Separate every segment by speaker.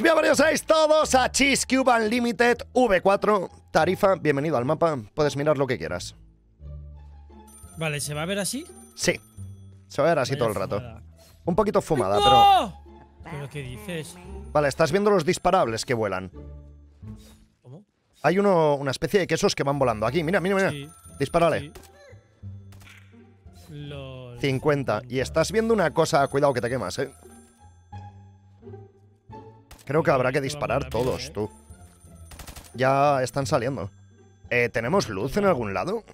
Speaker 1: Pues bienvenidos todos a Cheese Cube Unlimited V4 Tarifa, bienvenido al mapa, puedes mirar lo que quieras
Speaker 2: Vale, ¿se va a ver así?
Speaker 1: Sí, se va a ver así todo el rato Un poquito fumada,
Speaker 2: pero... qué dices?
Speaker 1: Vale, estás viendo los disparables que vuelan ¿Cómo? Hay uno, una especie de quesos que van volando aquí, mira, mira, mira sí. 50, y estás viendo una cosa, cuidado que te quemas, eh Creo que habrá que disparar todos, tú. Ya están saliendo. Eh, ¿Tenemos luz en algún lado?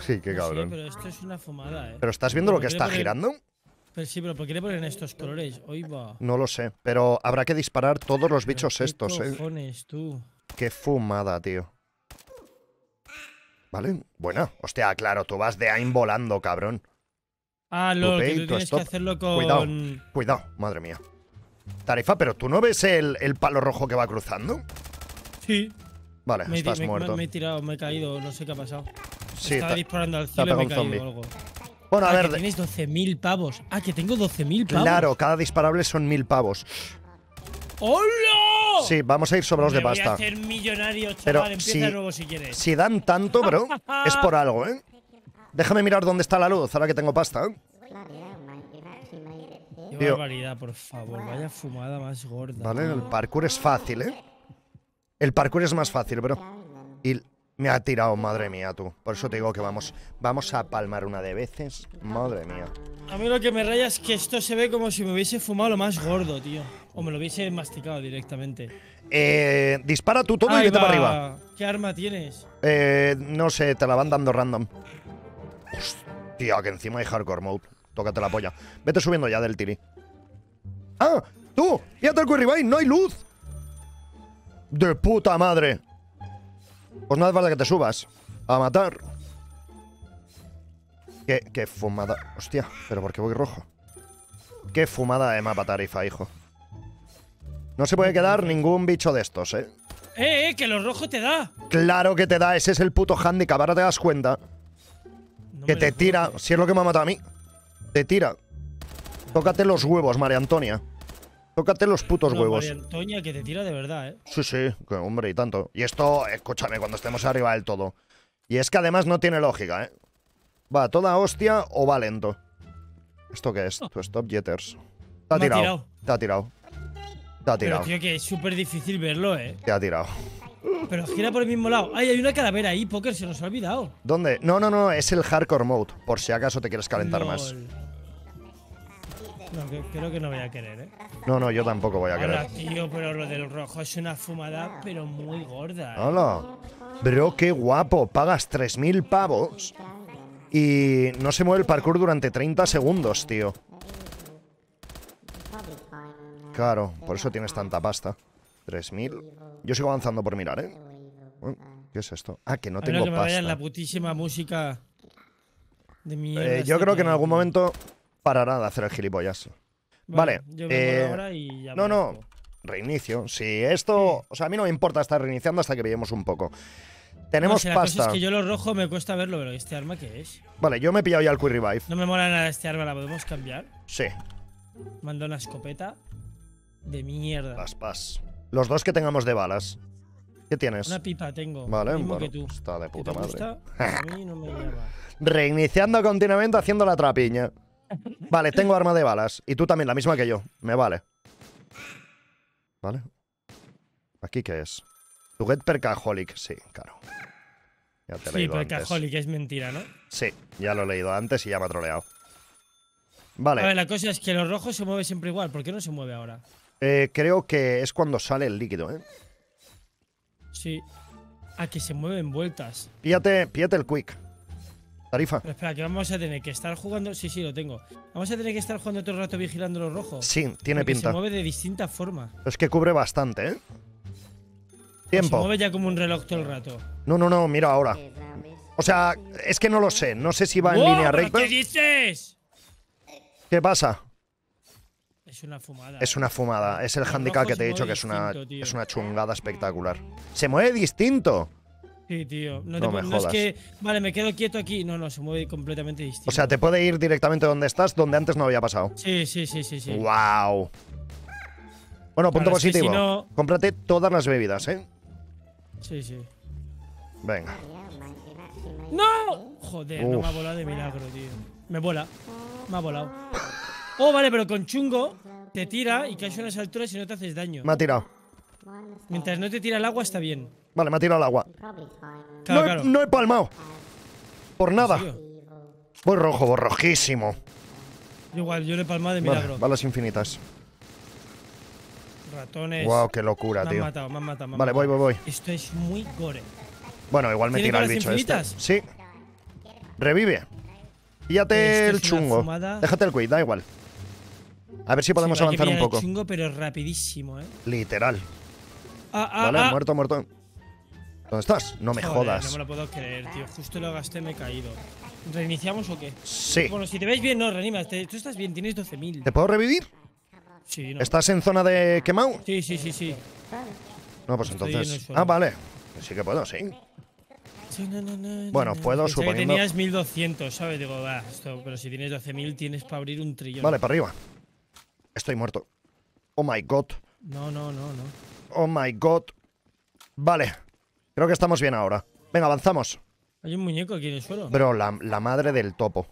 Speaker 1: Sí, qué cabrón.
Speaker 2: pero esto es una fumada, ¿eh? ¿Pero estás viendo lo que está girando? Pero sí, pero ¿por qué le ponen estos colores? No lo sé,
Speaker 1: pero habrá que disparar todos los bichos estos, ¿eh? Qué fumada, tío. Vale, buena. Hostia, claro, tú vas de ahí volando, cabrón.
Speaker 2: Ah, lo que tienes que hacerlo con...
Speaker 1: cuidado, madre mía. Tarifa, pero tú no ves el, el palo rojo que va cruzando. Sí. Vale, estás muerto. Me,
Speaker 2: he tirado, me he caído, no sé qué ha pasado. Sí, Estaba disparando al cielo y me he caído o algo. Bueno, a ah, ver. tienes 12.000 pavos. Ah, que tengo 12.000 pavos. Claro,
Speaker 1: cada disparable son 1.000 pavos.
Speaker 2: ¡Hola! Sí, vamos a ir sobre los de pasta. Voy a hacer millonario, chaval. Pero Empieza si, nuevo si quieres. Si dan tanto, bro, es por algo, ¿eh?
Speaker 1: Déjame mirar dónde está la luz, ahora que tengo pasta. ¿eh?
Speaker 2: Qué barbaridad, por favor. Vaya fumada más gorda.
Speaker 1: Vale, el parkour es fácil, ¿eh? El parkour es más fácil, bro. Y me ha tirado, madre mía, tú. Por eso te digo que vamos, vamos a palmar una de veces. Madre mía.
Speaker 2: A mí lo que me raya es que esto se ve como si me hubiese fumado lo más gordo, tío. O me lo hubiese masticado directamente.
Speaker 1: Eh, dispara tú todo y vete arriba. ¿Qué arma tienes? Eh, no sé, te la van dando random. Hostia, que encima hay hardcore mode tócate la polla. Vete subiendo ya del tiri. ¡Ah! ¡Tú! ¡Fíjate el y ¡No hay luz! ¡De puta madre! Pues no falta que te subas. A matar. Qué, qué fumada. Hostia, pero ¿por qué voy rojo? Qué fumada de mapa tarifa, hijo. No se puede quedar ningún bicho de estos, ¿eh?
Speaker 2: ¡Eh, eh! ¡Que los rojos te da!
Speaker 1: Claro que te da, ese es el puto handicap, ahora te das cuenta. que te tira, si es lo que me ha matado a mí. Te tira. Tócate los huevos, María Antonia. Tócate los putos huevos. María
Speaker 2: Antonia, que te tira de verdad, ¿eh?
Speaker 1: Sí, sí, que hombre, y tanto. Y esto, escúchame, cuando estemos arriba del todo. Y es que además no tiene lógica, ¿eh? Va, toda hostia o va lento. ¿Esto qué es? Oh. Tu stop jetters. Te ha tirado. Te ha tirado. Te ha tirado. Pero,
Speaker 2: que es súper difícil verlo, ¿eh? Te ha tirado. Pero gira por el mismo lado. Ay, hay una calavera ahí, Poker, se nos ha olvidado.
Speaker 1: ¿Dónde? No, no, no, es el hardcore mode, por si acaso te quieres calentar más.
Speaker 2: No, creo que no voy a querer, ¿eh?
Speaker 1: No, no, yo tampoco voy a querer.
Speaker 2: querer. tío, pero lo del rojo es una fumada, pero muy gorda. ¿eh? ¡Hola!
Speaker 1: Bro, qué guapo. Pagas 3.000 pavos y no se mueve el parkour durante 30 segundos, tío. Claro, por eso tienes tanta pasta. 3.000. Yo sigo avanzando por mirar, ¿eh? ¿Qué es esto? Ah, que no tengo A ver, que me Vayan
Speaker 2: la putísima música de eh, mi... yo creo que en
Speaker 1: algún momento para nada hacer el gilipollas. Vale. yo eh, ahora y ya no, no. Reinicio. Si esto. O sea, a mí no me importa estar reiniciando hasta que veamos un poco. Tenemos pasta. es que yo
Speaker 2: lo rojo me cuesta verlo, pero ¿este arma qué es?
Speaker 1: Vale, yo me he pillado ya el Quick Revive. No
Speaker 2: me mola nada este arma, ¿la podemos cambiar? Sí. Mando una escopeta de
Speaker 1: mierda. Pas, pas. Los dos que tengamos de balas. ¿Qué tienes? Una pipa tengo. Vale, mismo bueno, Está de puta madre. a mí no me lleva. Reiniciando continuamente haciendo la trapiña. Vale, tengo arma de balas. Y tú también, la misma que yo. Me vale. Vale. ¿Aquí qué es? Tu get percaholic. Sí, claro. Ya te sí, percaholic es mentira, ¿no? Sí, ya lo he leído antes y ya me ha troleado. Vale. A ver,
Speaker 2: la cosa es que los rojos se mueve siempre igual. ¿Por qué no se mueve ahora?
Speaker 1: Eh, creo que es cuando sale el líquido, ¿eh?
Speaker 2: Sí. A ah, que se mueven vueltas.
Speaker 1: Píate el quick. Tarifa.
Speaker 2: espera, que vamos a tener que estar jugando. Sí, sí, lo tengo. Vamos a tener que estar jugando todo el rato vigilando los rojos. Sí, tiene pinta. Se mueve de distinta
Speaker 1: forma. Es que cubre bastante, ¿eh? Pues Tiempo. se mueve
Speaker 2: ya como un reloj todo el rato.
Speaker 1: No, no, no, mira ahora. O sea, es que no lo sé. No sé si va en línea recta. ¿Qué
Speaker 2: dices? ¿Qué pasa? Es una fumada. Es una
Speaker 1: fumada. Es el, handicap que te he dicho que es una, es una chungada espectacular. Se mueve distinto.
Speaker 2: Sí, tío. No, te es que, vale, me quedo quieto aquí. No, no, se mueve completamente distinto.
Speaker 1: O sea, te puede ir directamente donde estás, donde antes no había pasado. Sí, sí, sí, sí. sí. ¡Wow! Bueno, punto positivo. Cómprate todas las bebidas, ¿eh? Sí, sí. Venga.
Speaker 2: ¡No! Joder, no me ha volado de milagro, tío. Me vuela. Me ha volado. oh, vale, pero con chungo te tira y caes a unas alturas y no te haces daño. Me ha tirado. Mientras no te tira el agua, está bien.
Speaker 1: Vale, me ha tirado el agua. no, He, no, palmado. Por nada. Voy rojo, voy rojísimo.
Speaker 2: Igual, yo le he palmado de milagro. Va
Speaker 1: balas infinitas.
Speaker 2: Ratones. Wow, qué locura, me tío. matado, me han matado. vale, voy,
Speaker 1: voy, voy. Esto es muy gore. Bueno, igual me tira el bicho este. infinitas? este. Sí. Revive. Píllate el chungo. Déjate el quid, da igual. A ver si podemos avanzar un poco. El
Speaker 2: chungo, pero rapidísimo, ¿eh?
Speaker 1: Literal. Ah, ah, vale, ah. muerto, muerto. ¿Dónde estás? No me jodas. No me
Speaker 2: lo puedo creer, tío. Justo lo gasté, me he caído. ¿Reiniciamos o qué?
Speaker 1: Sí. Bueno, si
Speaker 2: te ves bien, no, reanimas. Tú estás bien, tienes 12.000. ¿Te puedo
Speaker 1: revivir? Sí, ¿Estás en zona de quemado? Sí, sí, sí, sí. No, pues entonces. ah, vale. Pues sí que puedo, sí. bueno, puedo, Pensé suponiendo... Que tenías
Speaker 2: 1200, ¿sabes? Digo, va, pero si tienes 12.000 tienes para abrir un trillón. Vale, para arriba.
Speaker 1: Estoy muerto. Oh my god. No, no, no, no. Oh my god. Vale. Creo que estamos bien ahora. Venga, avanzamos. Hay un muñeco aquí en el suelo. Bro, la, madre del topo.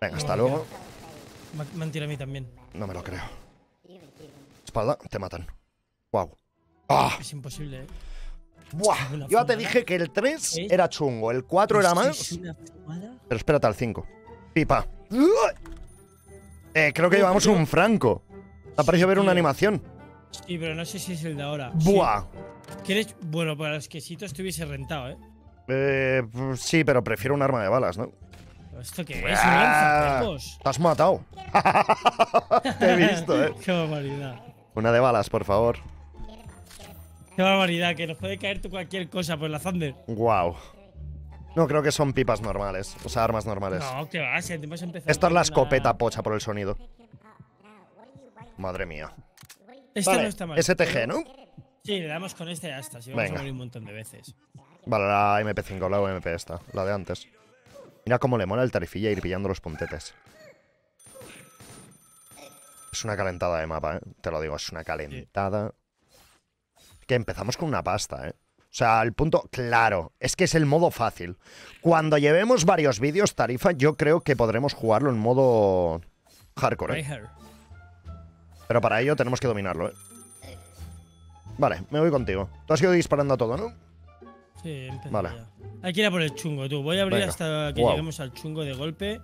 Speaker 1: Venga, hasta luego.
Speaker 2: Mentira a mí también.
Speaker 1: No me lo creo. Espalda, te matan. Wow. ¡Ah!
Speaker 2: Es imposible, eh.
Speaker 1: Buah, yo ya te dije que el 3 ¿Eh? era chungo, el 4 era más. Pero espérate al 5. Pipa. Eh, creo que llevamos un franco. Ha parecido ver una animación.
Speaker 2: Sí, pero no sé si es el de ahora. ¡Buah! Quieres, Bueno, para los quesitos estuviese rentado, ¿eh?
Speaker 1: Eh, sí, pero prefiero un arma de balas, ¿no? ¿Esto qué es? ¡Te has matado! Te he visto, ¿eh? ¡Qué barbaridad! Una de balas, por favor.
Speaker 2: ¡Qué barbaridad! Que nos puede caer tú cualquier cosa por la
Speaker 1: Thunder. ¡Guau! Wow. No, creo que son pipas normales. O sea, armas normales.
Speaker 2: No, qué va, si empezar… Esto es la escopeta
Speaker 1: pocha por el sonido. Madre mía. Este no está STG, ¿no?
Speaker 2: Sí, le damos con este hasta, si vamos un montón de veces.
Speaker 1: Vale, la MP5, la MP esta, la de antes. Mira cómo le mola el tarifilla ir pillando los puntetes. Es una calentada de mapa, ¿eh? Te lo digo, es una calentada. Que empezamos con una pasta, ¿eh? O sea, el punto, claro, es que es el modo fácil. Cuando llevemos varios vídeos tarifa, yo creo que podremos jugarlo en modo hardcore. ¿eh? Pero para ello tenemos que dominarlo, ¿eh? Vale, me voy contigo. Tú has ido disparando a todo, ¿no? Sí, empezamos. Vale.
Speaker 2: Hay que ir a por el chungo, tú. Voy a abrir hasta que lleguemos al chungo de golpe.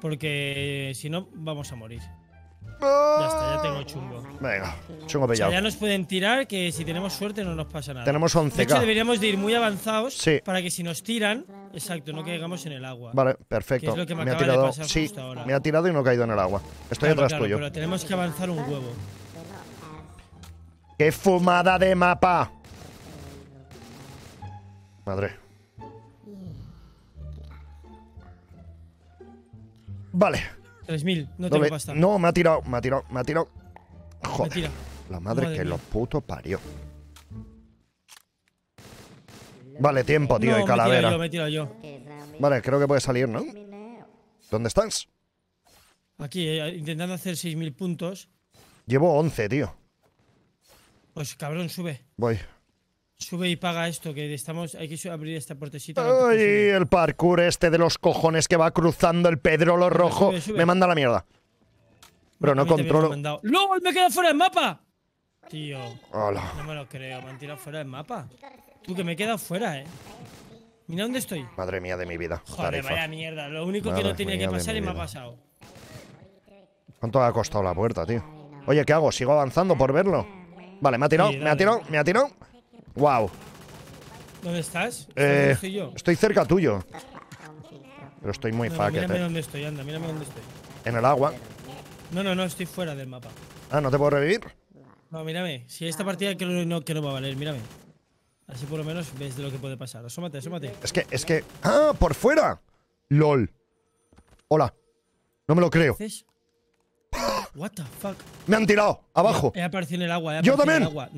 Speaker 2: Porque si no, vamos a morir. Ya está, ya tengo chungo.
Speaker 1: Venga, chungo pillado. ya
Speaker 2: nos pueden tirar, que si tenemos suerte no nos pasa nada. Tenemos 11 De hecho, deberíamos de ir muy avanzados para que si nos tiran, exacto, no caigamos en el agua. Vale, perfecto. me, ha tirado, sí,
Speaker 1: me ha tirado y no he caído en el agua. Estoy atrás tuyo. Pero
Speaker 2: tenemos que avanzar un huevo.
Speaker 1: ¡Qué fumada de mapa! Madre. Vale. 3.000, no, tengo No, me ha tirado, me ha tirado, me ha tirado. Joder. La madre, que lo los putos parió. Vale, tiempo, tío, De y calavera. Me Vale, creo que puede salir, ¿no? ¿Dónde estás?
Speaker 2: Aquí, eh, intentando hacer 6.000 puntos.
Speaker 1: Llevo 11, tío.
Speaker 2: Pues cabrón, sube. Voy. Sube y paga esto, que estamos. Hay que abrir esta puertecita.
Speaker 1: ¡Ay! el parkour este de los cojones que va cruzando el pedrolo rojo. Me manda la mierda. Bro, no controlo.
Speaker 2: ¡LOL! ¡Me he quedado fuera del mapa! Tío. Hola. No me lo creo, me han tirado fuera del mapa. Tú que me he quedado fuera, eh.
Speaker 1: Mira dónde estoy. Madre mía de mi vida. Joder, vaya
Speaker 2: mierda. Lo único que no tenía que pasar y me ha pasado.
Speaker 1: ¿Cuánto ha costado la puerta, tío? Oye, ¿qué hago? ¿Sigo avanzando por verlo? Vale, me ha tirado, me ha tirado, me ha tirado. Wow.
Speaker 2: ¿Dónde estás?
Speaker 1: Eh, estoy yo? Estoy cerca tuyo. Pero estoy muy no, no, Mírame eh.
Speaker 2: dónde estoy, anda, mírame dónde estoy.
Speaker 1: En el agua. No, no, no, estoy
Speaker 2: fuera del mapa.
Speaker 1: Ah, ¿no te puedo revivir?
Speaker 2: No, mírame. Si esta partida que no, que va a valer, mírame. Así por lo menos ves de lo que puede pasar. Asómate, asómate.
Speaker 1: Es que, es que. ¡Ah! ¡Por fuera! ¡Lol! Hola. No me lo creo.
Speaker 2: What the fuck?
Speaker 1: Me han tirado, abajo. He
Speaker 2: aparecido en el agua. Yo también. En el agua.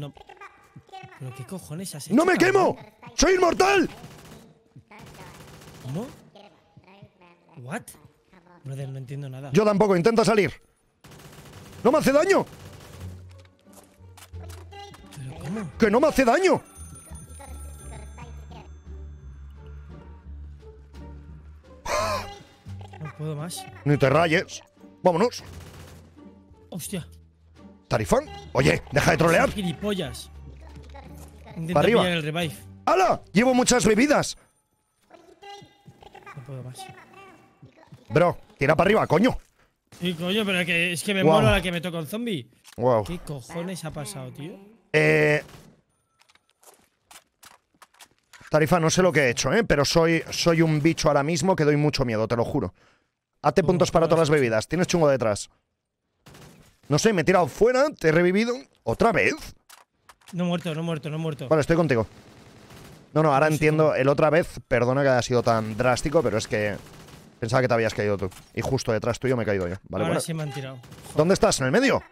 Speaker 2: ¿Pero qué cojones has ¡No me quemo!
Speaker 1: ¡Soy inmortal! ¿Cómo?
Speaker 2: ¿What? no entiendo nada. Yo tampoco, intenta
Speaker 1: salir. ¡No me hace daño! ¿Pero cómo? ¡Que no me hace daño! No puedo más. Ni te rayes. Vámonos. Hostia. Tarifón. Oye, deja de trolear.
Speaker 2: Gilipollas para arriba.
Speaker 1: ¡Hala! Llevo muchas bebidas. Bro, tira para arriba, coño.
Speaker 2: Sí, coño, pero es que me muero a la que me toca el zombie. Wow. ¿Qué cojones ha pasado, tío?
Speaker 1: Eh. Tarifa, no sé lo que he hecho, ¿eh? Pero soy, soy un bicho ahora mismo que doy mucho miedo, te lo juro. Hazte puntos para todas las bebidas. Tienes chungo detrás. No sé, me he tirado fuera, te he revivido. ¿Otra vez?
Speaker 2: No muerto, no muerto, no muerto. Bueno, estoy
Speaker 1: contigo. No, no, ahora entiendo. El otra vez, perdona que haya sido tan drástico, pero es que pensaba que te habías caído tú. Y justo detrás tuyo me he caído yo. Vale, ahora sí me han tirado. ¿Dónde estás? ¿En el medio?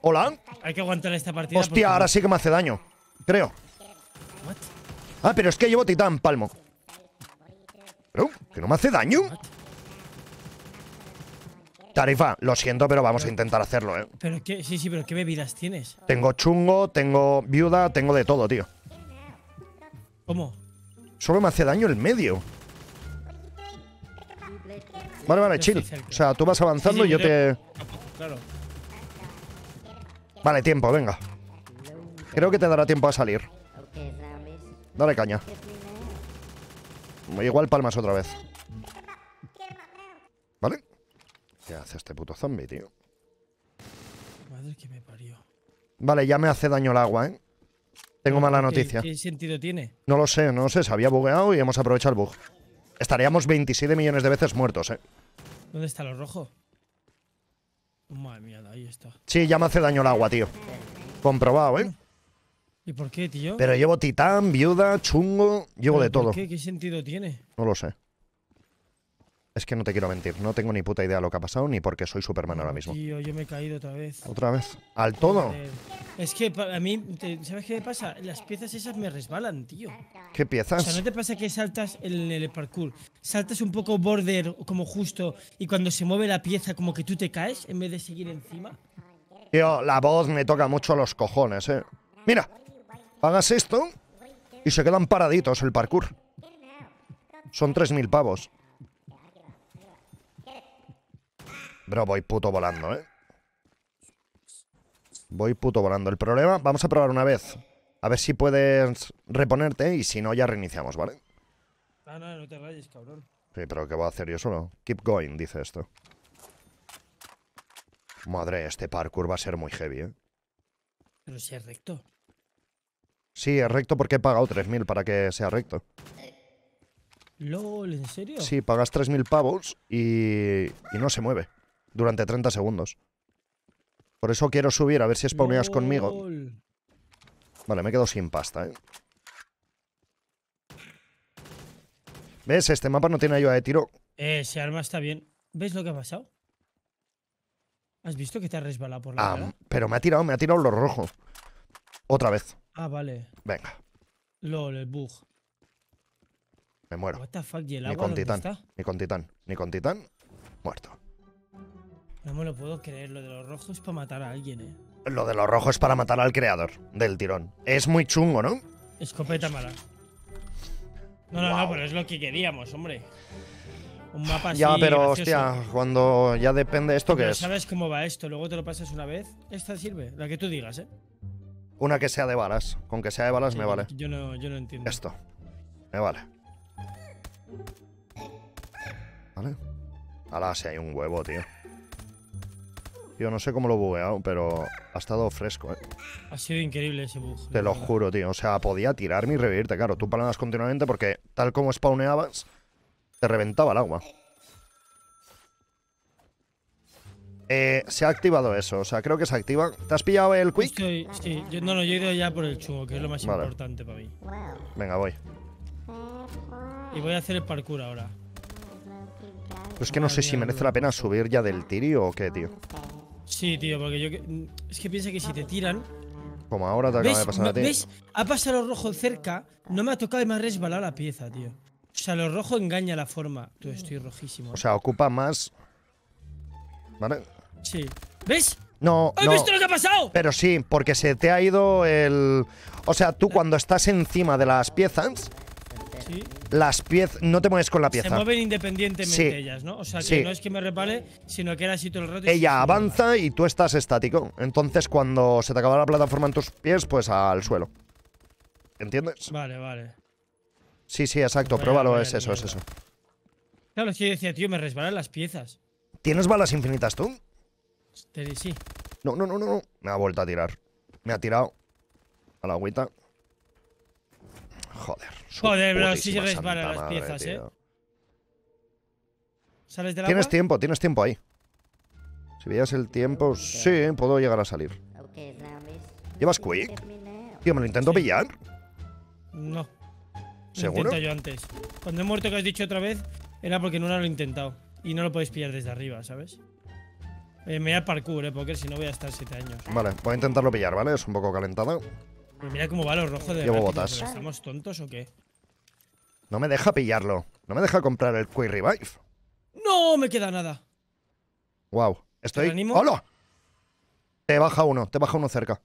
Speaker 1: ¿Hola?
Speaker 2: Hay que aguantar esta partida. Hostia, ahora sí que me
Speaker 1: hace daño. Creo. Ah, pero es que llevo titán, palmo. Pero, ¿Que no me hace daño? Tarifa, lo siento, pero vamos a intentar hacerlo, ¿eh?
Speaker 2: Pero sí, sí, pero ¿qué bebidas tienes?
Speaker 1: Tengo chungo, tengo viuda, tengo de todo, tío. ¿Cómo? Solo me hace daño el medio. Vale, vale, chill. O sea, tú vas avanzando y yo te... Vale, tiempo, venga. Creo que te dará tiempo a salir. Dale caña. Igual palmas otra vez. ¿Qué hace este puto zombie, tío?
Speaker 2: Madre que me parió.
Speaker 1: Vale, ya me hace daño el agua, ¿eh? Tengo mala noticia. ¿Qué, sentido tiene? No lo sé, no lo sé. Se había bugueado y hemos aprovechado el bug. Estaríamos 27 millones de veces muertos, ¿eh?
Speaker 2: ¿Dónde está lo rojo?
Speaker 1: Madre mía, ahí está. Sí, ya me hace daño el agua, tío. Comprobado, ¿eh?
Speaker 2: ¿Y por qué, tío? Pero
Speaker 1: llevo titán, viuda, chungo, llevo de todo. ¿Qué
Speaker 2: sentido tiene?
Speaker 1: No lo sé. Es que no te quiero mentir, no tengo ni puta idea de lo que ha pasado ni porque soy Superman ahora mismo.
Speaker 2: Tío, yo me he caído otra vez. ¿Otra vez? ¿Al todo? Es que a mí, ¿sabes qué me pasa? Las piezas esas me resbalan, tío. ¿Qué piezas? O sea, ¿no te pasa que saltas en el parkour? Saltas un poco border, como justo, y cuando se mueve la pieza, como que tú te caes en vez de seguir encima.
Speaker 1: Tío, la voz me toca mucho los cojones, eh. Mira, hagas esto y se quedan paraditos el parkour. Son 3.000 pavos. Bro, voy puto volando, ¿eh? Voy puto volando. El problema... Vamos a probar una vez. A ver si puedes reponerte y si no, ya reiniciamos, ¿vale?
Speaker 2: Ah, no, no te rayes, cabrón.
Speaker 1: Sí, pero ¿qué voy a hacer yo solo? Keep going, dice esto. Madre, este parkour va a ser muy heavy, ¿eh?
Speaker 2: Pero si es recto.
Speaker 1: Sí, es recto porque he pagado 3.000 para que sea recto.
Speaker 2: LOL, ¿en serio?
Speaker 1: Sí, pagas 3.000 pavos y no se mueve durante 30 segundos. Por eso quiero subir, a ver si spawneas conmigo. Vale, me quedo sin pasta, ¿eh? ¿Ves? Este mapa no tiene ayuda de tiro.
Speaker 2: Eh, ese arma está bien. ¿Ves lo que ha pasado? ¿Has visto que te ha resbalado por la ah,
Speaker 1: Pero me ha tirado, me ha tirado lo rojo. Otra vez. Ah, vale. Venga.
Speaker 2: LOL, el bug.
Speaker 1: Me muero. ni con titán. Ni con titán. Ni con titán. Muerto.
Speaker 2: No me lo puedo creer, lo de los rojos es para matar a alguien, eh.
Speaker 1: Lo de los rojos es para matar al creador del tirón. Es muy chungo, ¿no?
Speaker 2: Escopeta mala. No, no, no, pero es lo que queríamos, hombre. Un mapa así Ya, pero hostia,
Speaker 1: cuando ya depende esto que es.
Speaker 2: sabes cómo va esto, luego te lo pasas una vez. Esta sirve, la que tú digas, ¿eh?
Speaker 1: Una que sea de balas. Con que sea de balas me vale. Yo no, entiendo. Esto. Me vale. Vale. Ahora si hay un huevo, tío. Yo no sé cómo lo he bugueado, pero ha estado fresco, ¿eh?
Speaker 2: Ha sido increíble ese bug. Te lo juro,
Speaker 1: tío. O sea, podía tirarme y revivirte, claro. Tú palabras continuamente porque tal como spawneabas, te reventaba el agua. Eh, se ha activado eso, o sea, creo que se activa. ¿Te has pillado el quick? sí,
Speaker 2: yo, no, no, yo he ido ya por el chugo, que es lo más importante para mí. Venga, voy. Y voy a hacer el parkour ahora.
Speaker 1: Pues que no sé si merece la pena subir ya del tirio o qué, tío.
Speaker 2: Sí, tío, porque yo. Es que piensa que si te tiran.
Speaker 1: Como ahora te acaba de pasar a ti. ¿Ves?
Speaker 2: Ha pasado rojo cerca, no me ha tocado más resbalar la pieza, tío. O sea, lo rojo engaña la forma. Tú, estoy rojísimo. O
Speaker 1: sea, ocupa más. ¿Vale? Sí. ¿Ves? No, ¿Has pues visto lo que ha pasado? Pero sí, porque se te ha ido el. O sea, tú cuando estás encima de las piezas, las piezas. No te mueves con la pieza. Se mueven independientemente ellas, ¿no? O sea, que no es
Speaker 2: que me repare, sino que era así todo el rato. Ella avanza
Speaker 1: y tú estás estático. Entonces, cuando se te acaba la plataforma en tus pies, pues al suelo. ¿Entiendes? Vale, vale. Sí, sí, exacto. Pruébalo, es eso, es eso.
Speaker 2: Claro, es que yo decía, tío, me resbalan las piezas.
Speaker 1: ¿Tienes balas infinitas tú?
Speaker 2: Sí. No, no, no, no, no.
Speaker 1: Me ha vuelto a tirar. Me ha tirado a la agüita. Joder.
Speaker 2: Joder, bro, si se resparan las piezas, eh. ¿Sales Tienes
Speaker 1: tiempo, tienes tiempo ahí. Si veías el tiempo, sí, puedo llegar a salir. ¿Llevas quick? Tío, ¿me lo intento pillar?
Speaker 2: No. ¿Seguro? Lo yo antes. Cuando he muerto que has dicho otra vez, era porque no lo he intentado. Y no lo podéis pillar desde arriba, ¿sabes? Eh, me voy a parkour, eh, porque si no voy a estar siete años.
Speaker 1: Vale, voy a intentarlo pillar, ¿vale? Es un poco calentado.
Speaker 2: Pero mira cómo va lo rojo de Llevo botas. ¿Estamos tontos o qué?
Speaker 1: No me deja pillarlo. No me deja comprar el Quick Revive.
Speaker 2: ¡No me queda
Speaker 1: nada! Wow. Estoy. ¿Te ¡Hola! Te baja uno, te baja uno cerca.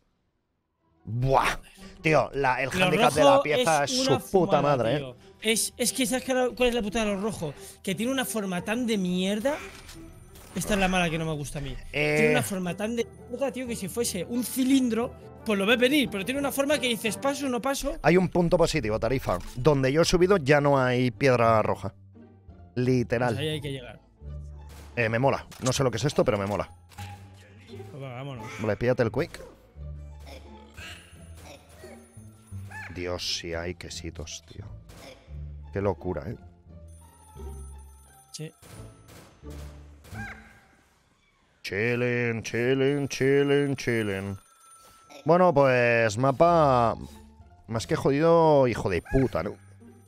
Speaker 1: ¡Buah! Tío, la, el handicap de la pieza es, su puta madre, ¿eh?
Speaker 2: Es, es, que, ¿sabes cuál es la puta de lo rojo? Que tiene una forma tan de mierda esta es la mala que no me gusta a mí. Eh. Tiene una forma tan de tío, que si fuese un cilindro, pues lo ves venir, pero tiene una forma que dices paso, no paso.
Speaker 1: Hay un punto positivo, Tarifa. Donde yo he subido ya no hay piedra roja. Literal. Pues ahí hay que llegar. Eh, me mola. No sé lo que es esto, pero me mola. Pues vámonos. Vale, pídate el quick. Dios, si hay quesitos, tío. Qué locura, ¿eh? Sí. Chillen, chillen, chillen, chillen. Bueno, pues mapa... Más que jodido, hijo de puta, ¿no?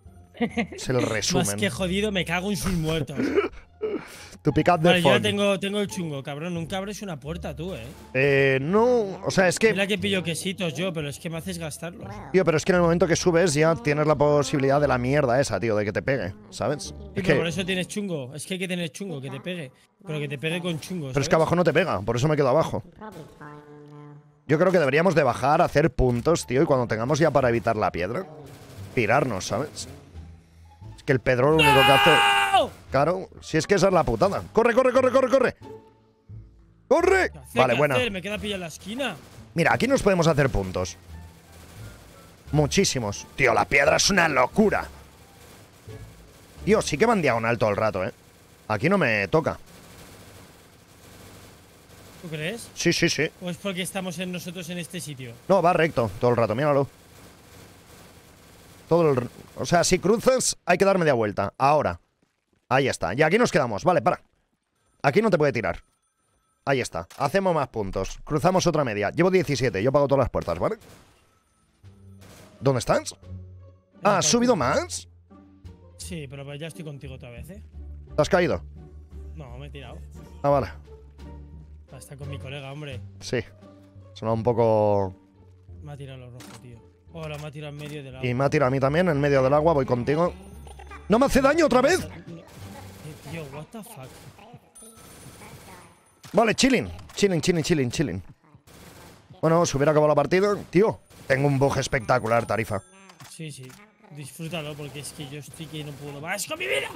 Speaker 2: Es el resumen. Más que jodido, me cago en sus muertos.
Speaker 1: Tu de Yo
Speaker 2: tengo, tengo el chungo, cabrón. Nunca abres una puerta tú, ¿eh?
Speaker 1: Eh, no. O sea, es que.
Speaker 2: Mira que pillo quesitos yo, pero es que me haces gastarlos.
Speaker 1: Tío, pero es que en el momento que subes ya tienes la posibilidad de la mierda esa, tío, de que te pegue, ¿sabes? es que... por
Speaker 2: eso tienes chungo. Es que hay que tener chungo, que te pegue. Pero que te pegue con chungo. Pero es que abajo no te pega,
Speaker 1: por eso me quedo abajo. Yo creo que deberíamos de bajar, hacer puntos, tío, y cuando tengamos ya para evitar la piedra, tirarnos, ¿sabes? Es que el pedrón, lo único que hace. Claro, si es que esa es la putada. ¡Corre, corre, corre, corre, corre! ¡Corre! Vale, buena.
Speaker 2: Me queda la esquina.
Speaker 1: Mira, aquí nos podemos hacer puntos. Muchísimos. Tío, la piedra es una locura. Tío, sí que van diagonal todo el rato, ¿eh? Aquí no me toca. ¿Tú crees? Sí, sí, sí.
Speaker 2: ¿O es porque estamos nosotros en este sitio?
Speaker 1: No, va recto todo el rato, míralo. Todo el... O sea, si cruzas, hay que dar media vuelta. Ahora. Ahí está. Y aquí nos quedamos. Vale, para. Aquí no te puede tirar. Ahí está. Hacemos más puntos. Cruzamos otra media. Llevo 17. Yo pago todas las puertas, ¿vale? ¿Dónde estás? Ah, ¿has subido más?
Speaker 2: Sí, pero pues ya estoy contigo otra vez, ¿eh? ¿Te has caído? No, me he tirado. Ah, vale. Está con mi colega, hombre.
Speaker 1: Sí. Suena un poco.
Speaker 2: Me ha tirado lo rojo, tío. Hola, me ha tirado en medio del agua. Y me
Speaker 1: ha tirado a mí también en medio del agua. Voy contigo. ¡No me hace daño otra vez! what the fuck. Vale, chilling. Chilling, chilling, chilling, chilling. Bueno, se hubiera acabado la partida. Tío, tengo un bug espectacular, Tarifa.
Speaker 2: Sí, sí. Disfrútalo porque es que yo estoy que no puedo más con mi vida.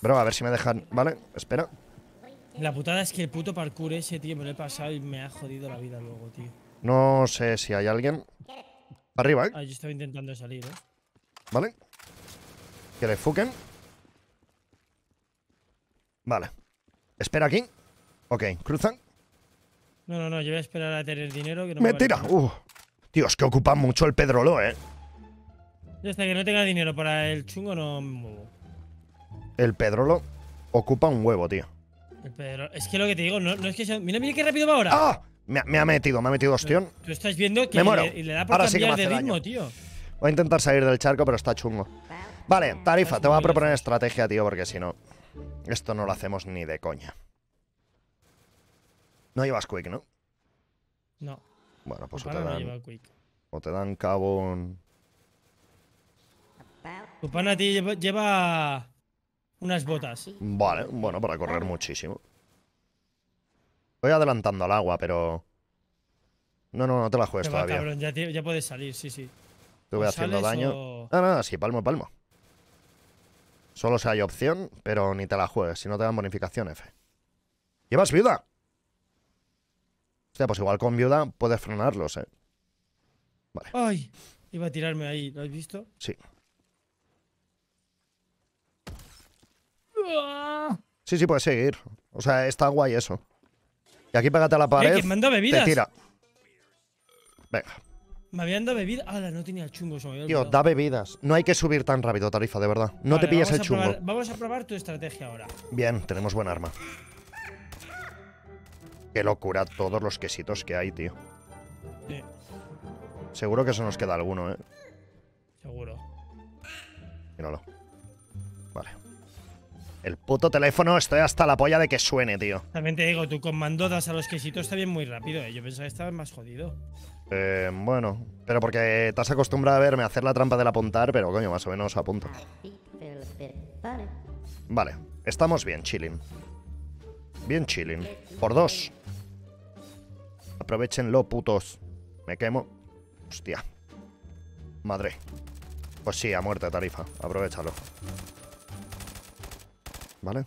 Speaker 1: Bro, a ver si me dejan. Vale, espera.
Speaker 2: La putada es que el puto parkour ese, tío, me lo he pasado y me ha jodido la vida luego, tío.
Speaker 1: No sé si hay alguien. Arriba, eh. Ah,
Speaker 2: yo intentando salir, eh.
Speaker 1: Vale. Que le fuquen. Vale. Espera aquí. Ok, cruzan.
Speaker 2: No, no, no, yo voy a esperar a tener dinero que no ¡Mentira!
Speaker 1: Me uh. Tío, es que ocupa mucho el Pedrolo, ¿eh?
Speaker 2: hasta que no tenga dinero para el chungo no me muevo.
Speaker 1: El Pedrolo ocupa un huevo, tío.
Speaker 2: El Es que lo que te digo, no, es que sea... Mira, mira qué rápido va ahora. ¡Ah!
Speaker 1: Me, ha metido, me ha metido ostión.
Speaker 2: Tú estás viendo que me muero. Le, da por ahora cambiar sí de ritmo, tío.
Speaker 1: Voy a intentar salir del charco, pero está chungo. Vale, tarifa, te voy a proponer estrategia, tío, porque si no. Esto no lo hacemos ni de coña. No llevas Quick, ¿no? No. Bueno, pues o te, dan, o te dan cabón Tu pana a lleva, unas ah, botas. Vale, bueno, para correr muchísimo. Voy adelantando al agua, pero... No, no, no te la juegues todavía.
Speaker 2: ya, puedes salir, sí, sí.
Speaker 1: Te voy haciendo daño. Ah, no, sí, palmo, palmo. Solo si hay opción, pero ni te la juegues, si no te dan bonificación F. ¿Llevas viuda? O sea, pues igual con viuda puedes frenarlos, eh. Vale.
Speaker 2: Ay, iba a tirarme ahí, ¿lo has visto?
Speaker 1: Sí. Sí, sí, puedes seguir. O sea, está guay eso. Y aquí pégate a la pared. bebidas? Te tira. Venga.
Speaker 2: Me habían dado bebida. Ah, no tenía el chungo. Tío, da
Speaker 1: bebidas. No hay que subir tan rápido, tarifa, de verdad. No te pilles el chungo.
Speaker 2: vamos a probar tu estrategia ahora.
Speaker 1: Bien, tenemos buen arma. Qué locura todos los quesitos que hay, tío. Seguro que se nos queda alguno, ¿eh? Seguro. Míralo. Vale. El puto teléfono, estoy hasta la polla de que suene, tío.
Speaker 2: También te digo, tú con mandodas a los quesitos está bien muy rápido, ¿eh? Yo pensaba que estaba más jodido.
Speaker 1: Eh, bueno, pero porque estás acostumbrado a verme hacer la trampa del apuntar, pero coño, más o menos apunto. Vale, estamos bien, chilling. Bien chilling. Por dos. Aprovechenlo, putos. Me quemo. Hostia. Madre. Pues sí, a muerte, tarifa. Aprovechalo. ¿Vale?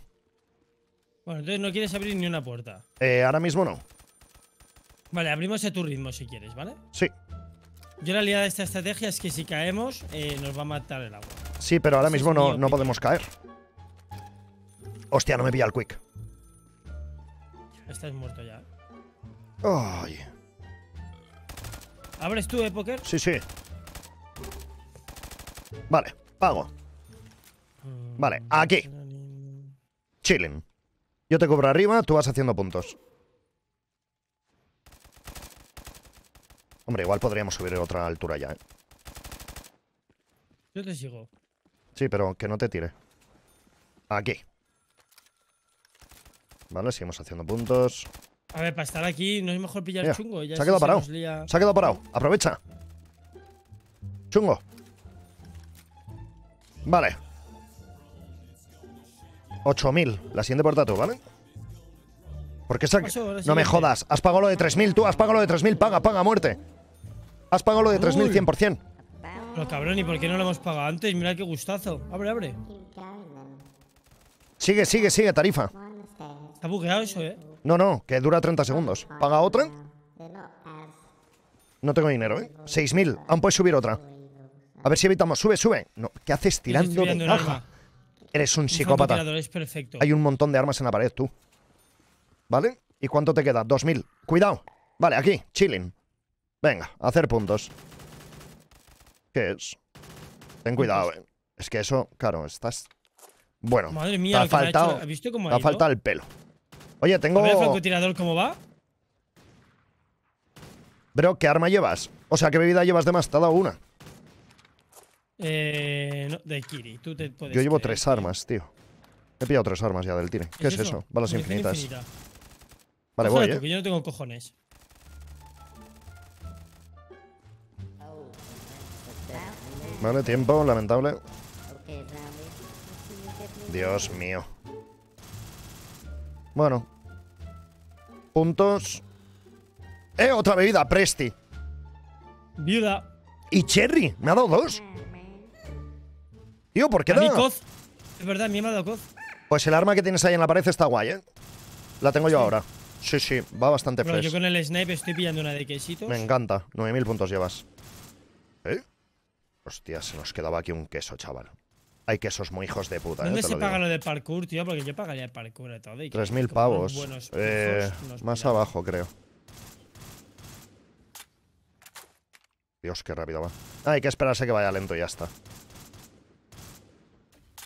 Speaker 2: Bueno, entonces no quieres abrir ni una puerta.
Speaker 1: Eh, ahora mismo no.
Speaker 2: Vale, abrimos a tu ritmo si quieres, ¿vale? Sí. Yo la realidad de esta estrategia es que si caemos, eh, nos va a matar el agua.
Speaker 1: Sí, pero ahora mismo no, no podemos caer. Hostia, no me pilla el quick.
Speaker 2: Estás muerto ya.
Speaker 1: Ay. ¿Abres tú, eh, Poker? Sí, sí. Vale, pago. Vale, mm, aquí. Chilling. Yo te cobro arriba, tú vas haciendo puntos. Hombre, igual podríamos subir a otra altura ya, ¿eh? Yo te sigo. Sí, pero que no te tire. Aquí. Vale, seguimos haciendo puntos.
Speaker 2: A ver, para estar aquí no es mejor pillar chungo. Ya se ha quedado parado. Se, ha
Speaker 1: quedado parado. Aprovecha. Chungo. Vale. 8.000. La siguiente porta tú, ¿vale? Porque No me jodas. Has pagado lo de 3.000 tú. Has pagado lo de 3.000. Paga, paga, muerte. Has pagado lo de 3.100%.
Speaker 2: 100%. cabrón, ¿y por qué no lo hemos pagado antes? Mira qué gustazo. Abre, abre.
Speaker 1: Sigue, sigue, sigue, tarifa.
Speaker 2: Está bugueado eso, ¿eh?
Speaker 1: No, no, que dura 30 segundos. ¿Paga otra? No tengo dinero, ¿eh? 6.000. Aún puedes subir otra. A ver si evitamos. Sube, sube. ¿qué haces tirando de caja? Eres un psicópata. Hay un montón de armas en la pared, tú. ¿Vale? ¿Y cuánto te queda? 2.000. Cuidado. Vale, aquí, chilling. Venga, hacer puntos. ¿Qué es? Ten cuidado, eh. Es que eso, claro, estás. Bueno, Madre mía, te ha faltado. Ha ¿visto cómo ha faltado el pelo. Oye, tengo. ¿Ves el
Speaker 2: francotirador, ¿cómo va?
Speaker 1: Bro, ¿qué arma llevas? O sea, ¿qué bebida llevas de más? Te ha dado una.
Speaker 2: Eh. No, de Kiri, tú te Yo llevo tres
Speaker 1: armas, tío. He pillado tres armas ya del tire. ¿Qué es, eso? Balas infinitas. Vale, pues voy. Eh.
Speaker 2: yo no tengo cojones.
Speaker 1: Vale, tiempo, lamentable. Dios mío. Bueno. Puntos. ¡Eh! Otra bebida, Presti. Viuda. Y Cherry, me ha dado dos. Tío, ¿por qué a Es
Speaker 2: verdad, a mí me ha dado coz.
Speaker 1: Pues el arma que tienes ahí en la pared está guay, ¿eh? La tengo yo ahora. Sí, sí, va bastante Yo
Speaker 2: con el snipe estoy pillando una de quesitos. Me
Speaker 1: encanta. 9000 puntos llevas. ¿Eh? Hostia, se nos quedaba aquí un queso, chaval. Hay quesos muy hijos de puta. ¿Dónde eh, se paga
Speaker 2: lo de parkour, tío? Porque yo pagaría el parkour y todo. 3.000 pavos. Eh, más
Speaker 1: abajo, creo. Dios, qué rápido va. Ah, hay que esperarse que vaya lento y ya está. a lo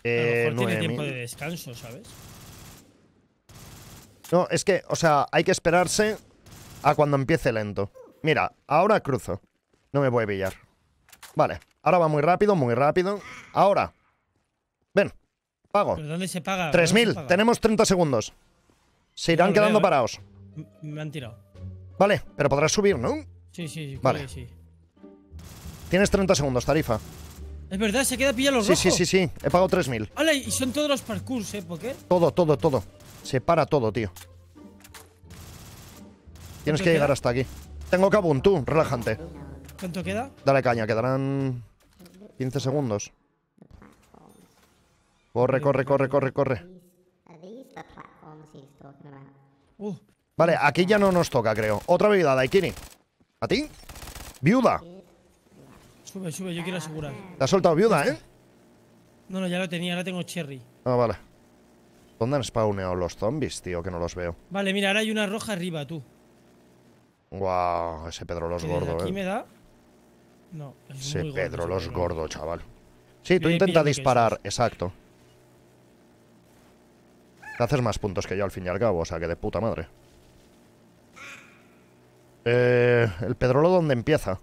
Speaker 1: eh, mejor tiene tiempo de
Speaker 2: descanso, ¿sabes?
Speaker 1: No, es que, o sea, hay que esperarse a cuando empiece lento. Mira, ahora cruzo. No me voy a pillar. Vale. Ahora va muy rápido, muy rápido. Ahora. Ven. Pago.
Speaker 2: ¿Pero dónde se paga? 3.000.
Speaker 1: Tenemos 30 segundos. Se irán quedando parados. Me han tirado. Vale, pero podrás subir, ¿no? Sí, sí, sí. Vale. Tienes 30 segundos, tarifa.
Speaker 2: Es verdad, se queda pillado los sí, Sí, sí,
Speaker 1: sí, He pagado 3.000.
Speaker 2: Hola, y son todos los parkours, ¿eh? ¿Por qué?
Speaker 1: Todo, todo, todo. Se para todo, tío. Tienes que llegar hasta aquí. Tengo cabun, tú. Relajante. ¿Cuánto queda? Dale caña, quedarán... 15 segundos. Corre, corre, corre, corre, corre. Vale, aquí ya no nos toca, creo. Otra bebida, Daikini. ¿A ti? Viuda.
Speaker 2: Sube, sube, yo quiero asegurar.
Speaker 1: Te has soltado viuda, ¿eh?
Speaker 2: No, no, ya lo tenía, ahora tengo cherry.
Speaker 1: Ah, vale. ¿Dónde han spawneado los zombies, tío? Que no los veo.
Speaker 2: Vale, mira, ahora hay una roja arriba, tú.
Speaker 1: Guau, ese Pedro los gordo, ¿eh? ¿Aquí me da? No, es sí, Pedro, gordo, los gordo chaval. Sí, tú intenta disparar, exacto. Te haces más puntos que yo al fin y al cabo, o sea que de puta madre. Eh, ¿El Pedrolo dónde empieza?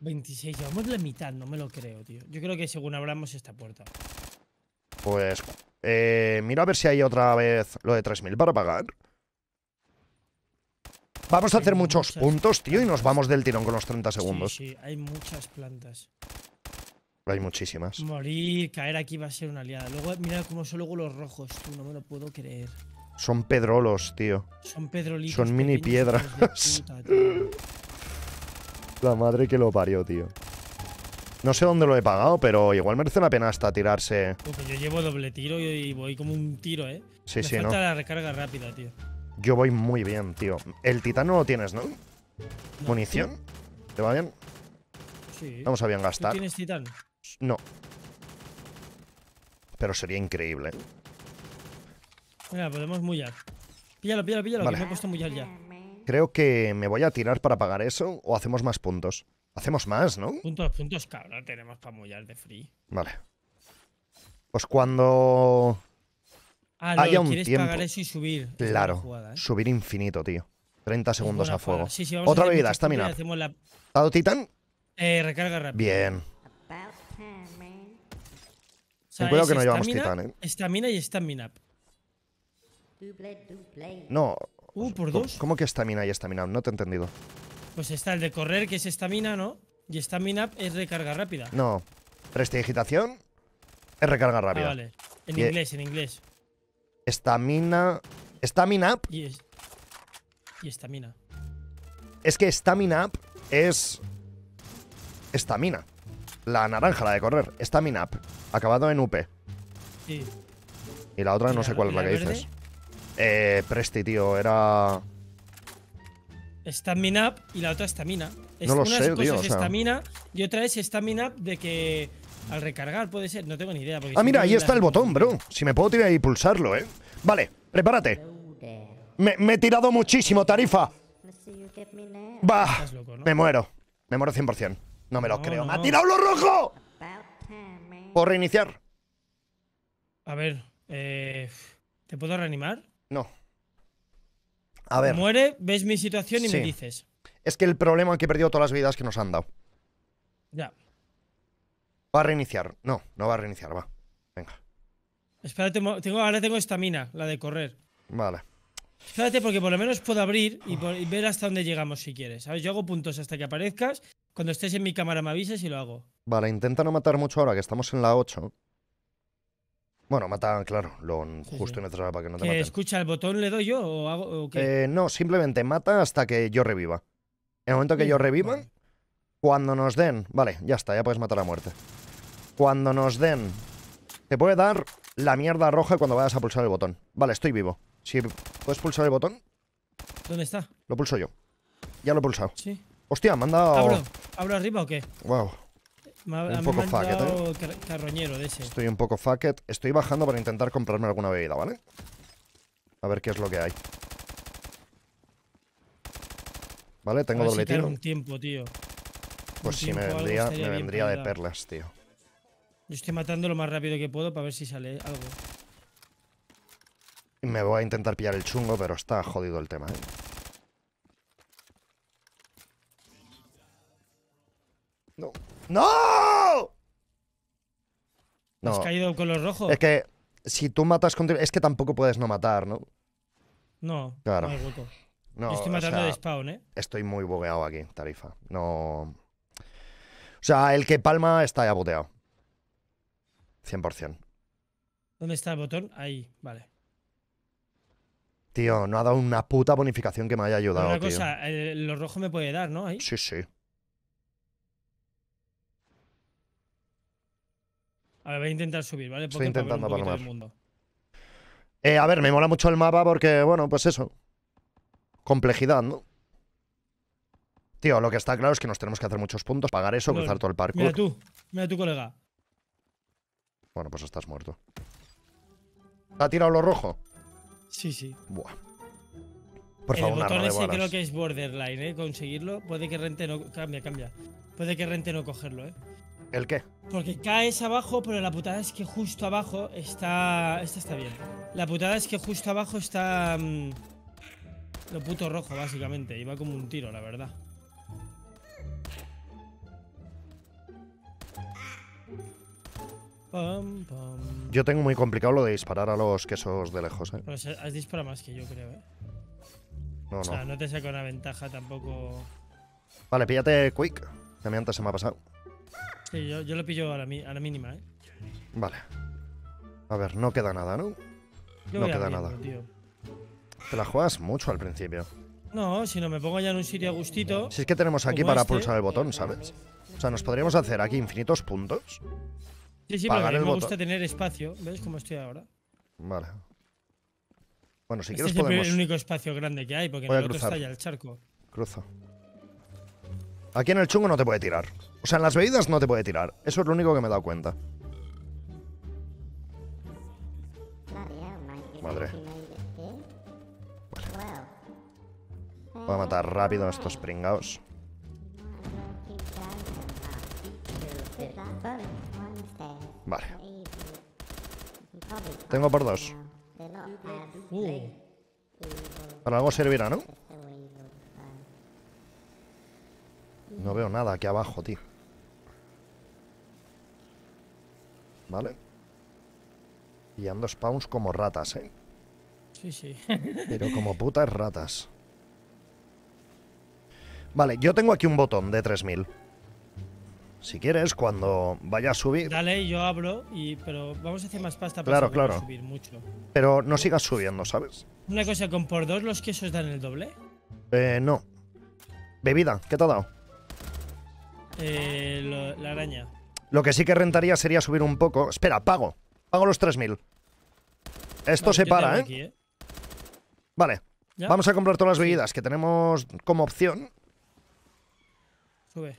Speaker 2: 26, llevamos la mitad, no me lo creo, tío. Yo creo que según abramos esta puerta.
Speaker 1: Pues... Eh, mira a ver si hay otra vez lo de 3.000 para pagar. Vamos a hacer muchos puntos, tío, y nos vamos del tirón con los 30 segundos. Sí,
Speaker 2: hay muchas plantas.
Speaker 1: Hay muchísimas.
Speaker 2: Morir, caer aquí va a ser una aliada. Luego, mira cómo son luego los rojos, no me lo puedo creer.
Speaker 1: Son pedrolos, tío. Son pedrolitos. Son mini piedras. la madre que lo parió, tío. No sé dónde lo he pagado, pero igual merece la pena hasta tirarse.
Speaker 2: yo llevo doble tiro y voy como un tiro, ¿eh? Sí, me sí, falta ¿no? la recarga rápida, tío.
Speaker 1: Yo voy muy bien, tío. El titán no lo tienes, ¿no? munición ¿Te va bien? Sí. Vamos a bien gastar. ¿Tienes titán? No. Pero sería increíble.
Speaker 2: Mira, podemos mullar. Píllalo, píllalo, píllalo, que me he puesto mullar ya.
Speaker 1: Creo que me voy a tirar para pagar eso o hacemos más puntos. Hacemos más, ¿no? Puntos,
Speaker 2: puntos, cabrón, tenemos para mullar de free.
Speaker 1: Vale. Pues cuando Ah, un quieres tiempo. eso y subir. Claro, ¿eh? subir infinito, tío. 30 segundos a fuego. Otra bebida, estamina.
Speaker 2: Hacemos la... Titan? Eh, recarga rápido.
Speaker 1: Bien. O cuidado que no llevamos Titán.
Speaker 2: eh. Estamina y estamina.
Speaker 1: No. Uh, por dos. ¿Cómo que estamina y estamina? No te he entendido.
Speaker 2: Pues está el de correr, que es estamina, ¿no? Y estamina es recarga rápida.
Speaker 1: No. Prestigitación es recarga ah, rápida. vale. En inglés, en inglés. Estamina... Stamina Up. Y, esta estamina. Es que Stamina Up es... Estamina. La naranja, la de correr. Stamina Up. Acabado en UP. Sí. Y la otra no sé cuál es la, que dices. Eh, Presti, tío. Era...
Speaker 2: Stamina Up y la otra Stamina. No lo es tío, o y otra es Stamina Up de que al recargar puede ser, no tengo ni idea.
Speaker 1: ah, mira, ahí está el botón, bro. Si me puedo tirar y pulsarlo, ¿eh? Vale, prepárate. Me, he tirado muchísimo, tarifa. Bah, me muero. Me muero 100%. No me lo creo. ¡Me ha tirado lo rojo! Por reiniciar?
Speaker 2: A ver, eh, ¿te puedo reanimar? No. A ver. Muere, ves mi situación y me dices.
Speaker 1: Es que el problema es que he perdido todas las vidas que nos han dado. Ya. Va a reiniciar. No, no va a reiniciar, va. Venga.
Speaker 2: Espérate, tengo, ahora tengo estamina, la de correr. Vale. Espérate, porque por lo menos puedo abrir y, ver hasta dónde llegamos si quieres. ¿Sabes? Yo hago puntos hasta que aparezcas. Cuando estés en mi cámara me avises y lo hago.
Speaker 1: Vale, intenta no matar mucho ahora que estamos en la 8. Bueno, mata, claro, lo justo y necesario para que no te maten.
Speaker 2: ¿Escucha el botón le doy yo o hago qué?
Speaker 1: Eh, no, simplemente mata hasta que yo reviva. En el momento que yo reviva, cuando nos den. Vale, ya está, ya puedes matar a muerte cuando nos den... Te puede dar la mierda roja cuando vayas a pulsar el botón. Vale, estoy vivo. Si puedes pulsar el botón... ¿Dónde está? Lo pulso yo. Ya lo he pulsado. Sí. Hostia, me han dado... ¿Abro, arriba o qué? Wow. un poco fucket,
Speaker 2: ¿eh? Estoy un
Speaker 1: poco fucket. Estoy bajando para intentar comprarme alguna bebida, ¿vale? A ver qué es lo que hay. Vale, tengo doble un
Speaker 2: tiempo, tío.
Speaker 1: Pues sí, si me vendría, me vendría de perlas, tío
Speaker 2: estoy matando lo más rápido que puedo para ver si sale algo.
Speaker 1: Me voy a intentar pillar el chungo, pero está jodido el tema. No. ¿eh? ¡No! No. ¿Has caído con los rojos? Es que si tú matas con... Es que tampoco puedes no matar, ¿no? No, claro. no estoy matando ¿eh? Estoy muy bugueado aquí, tarifa. No... O sea, el que palma está ya boteado. 100%.
Speaker 2: ¿Dónde está el botón? Ahí, vale.
Speaker 1: Tío, no ha dado una puta bonificación que me haya ayudado. una cosa,
Speaker 2: eh, lo rojo me puede dar, ¿no? Ahí. Sí, sí. A ver, voy a intentar subir, ¿vale? Estoy intentando mundo.
Speaker 1: Eh, a ver, me mola mucho el mapa porque, bueno, pues eso. Complejidad, ¿no? Tío, lo que está claro es que nos tenemos que hacer muchos puntos, pagar eso, cruzar todo el parque. Mira tú,
Speaker 2: mira tú, colega.
Speaker 1: Bueno, pues estás muerto. ha tirado lo rojo? Sí, sí. Buah. Por favor, el botón ese creo
Speaker 2: que es borderline, ¿eh? Conseguirlo. Puede que rente no. Cambia, cambia. Puede que rente no cogerlo, ¿eh? ¿El qué? Porque caes abajo, pero la putada es que justo abajo está. Esta está bien. La putada es que justo abajo está. Mm, lo puto rojo, básicamente. Y va como un tiro, la verdad.
Speaker 1: Yo tengo muy complicado lo de disparar a los quesos de lejos. ¿eh?
Speaker 2: Pues, eh has disparado más que yo, creo. ¿eh? No, o sea, no. te saco una ventaja tampoco.
Speaker 1: Vale, píllate Quick. También a mí antes se me ha pasado.
Speaker 2: Sí, yo, yo lo pillo a la, a mínima, ¿eh?
Speaker 1: Vale. A ver, no queda nada, ¿no? no queda nada. Te la juegas mucho al principio.
Speaker 2: No, si no me pongo ya en un sitio a gustito. Si es que tenemos aquí para este. pulsar el botón,
Speaker 1: ¿sabes? O sea, nos podríamos hacer aquí infinitos puntos. Sí, me gusta
Speaker 2: tener espacio. ¿Ves cómo estoy ahora?
Speaker 1: Vale. Bueno, si este quieres es el único
Speaker 2: espacio grande que hay, porque en el otro está ya el charco.
Speaker 1: Cruzo. Aquí en el chungo no te puede tirar. O sea, en las bebidas no te puede tirar. Eso es lo único que me he dado cuenta. Madre. Voy a matar rápido a estos pringados. Vale. Tengo por dos. Para algo servirá, ¿no? No veo nada aquí abajo, tío. Vale. Y ando spawns como ratas, ¿eh?
Speaker 2: Sí, sí. Pero como
Speaker 1: putas ratas. Vale, yo tengo aquí un botón de 3000. Si quieres, cuando vaya a subir.
Speaker 2: Dale, yo abro, y, pero vamos a hacer más pasta para claro, claro. subir mucho.
Speaker 1: Pero no sigas subiendo, ¿sabes?
Speaker 2: Una cosa, ¿con por dos los quesos dan el doble?
Speaker 1: Eh, no. Bebida, ¿qué te ha dado?
Speaker 2: Eh, la araña.
Speaker 1: Lo que sí que rentaría sería subir un poco. Espera, pago. Pago los 3.000. Esto se para, ¿eh? ¿eh? Vale. Vamos a comprar todas las bebidas que tenemos como opción. Sube.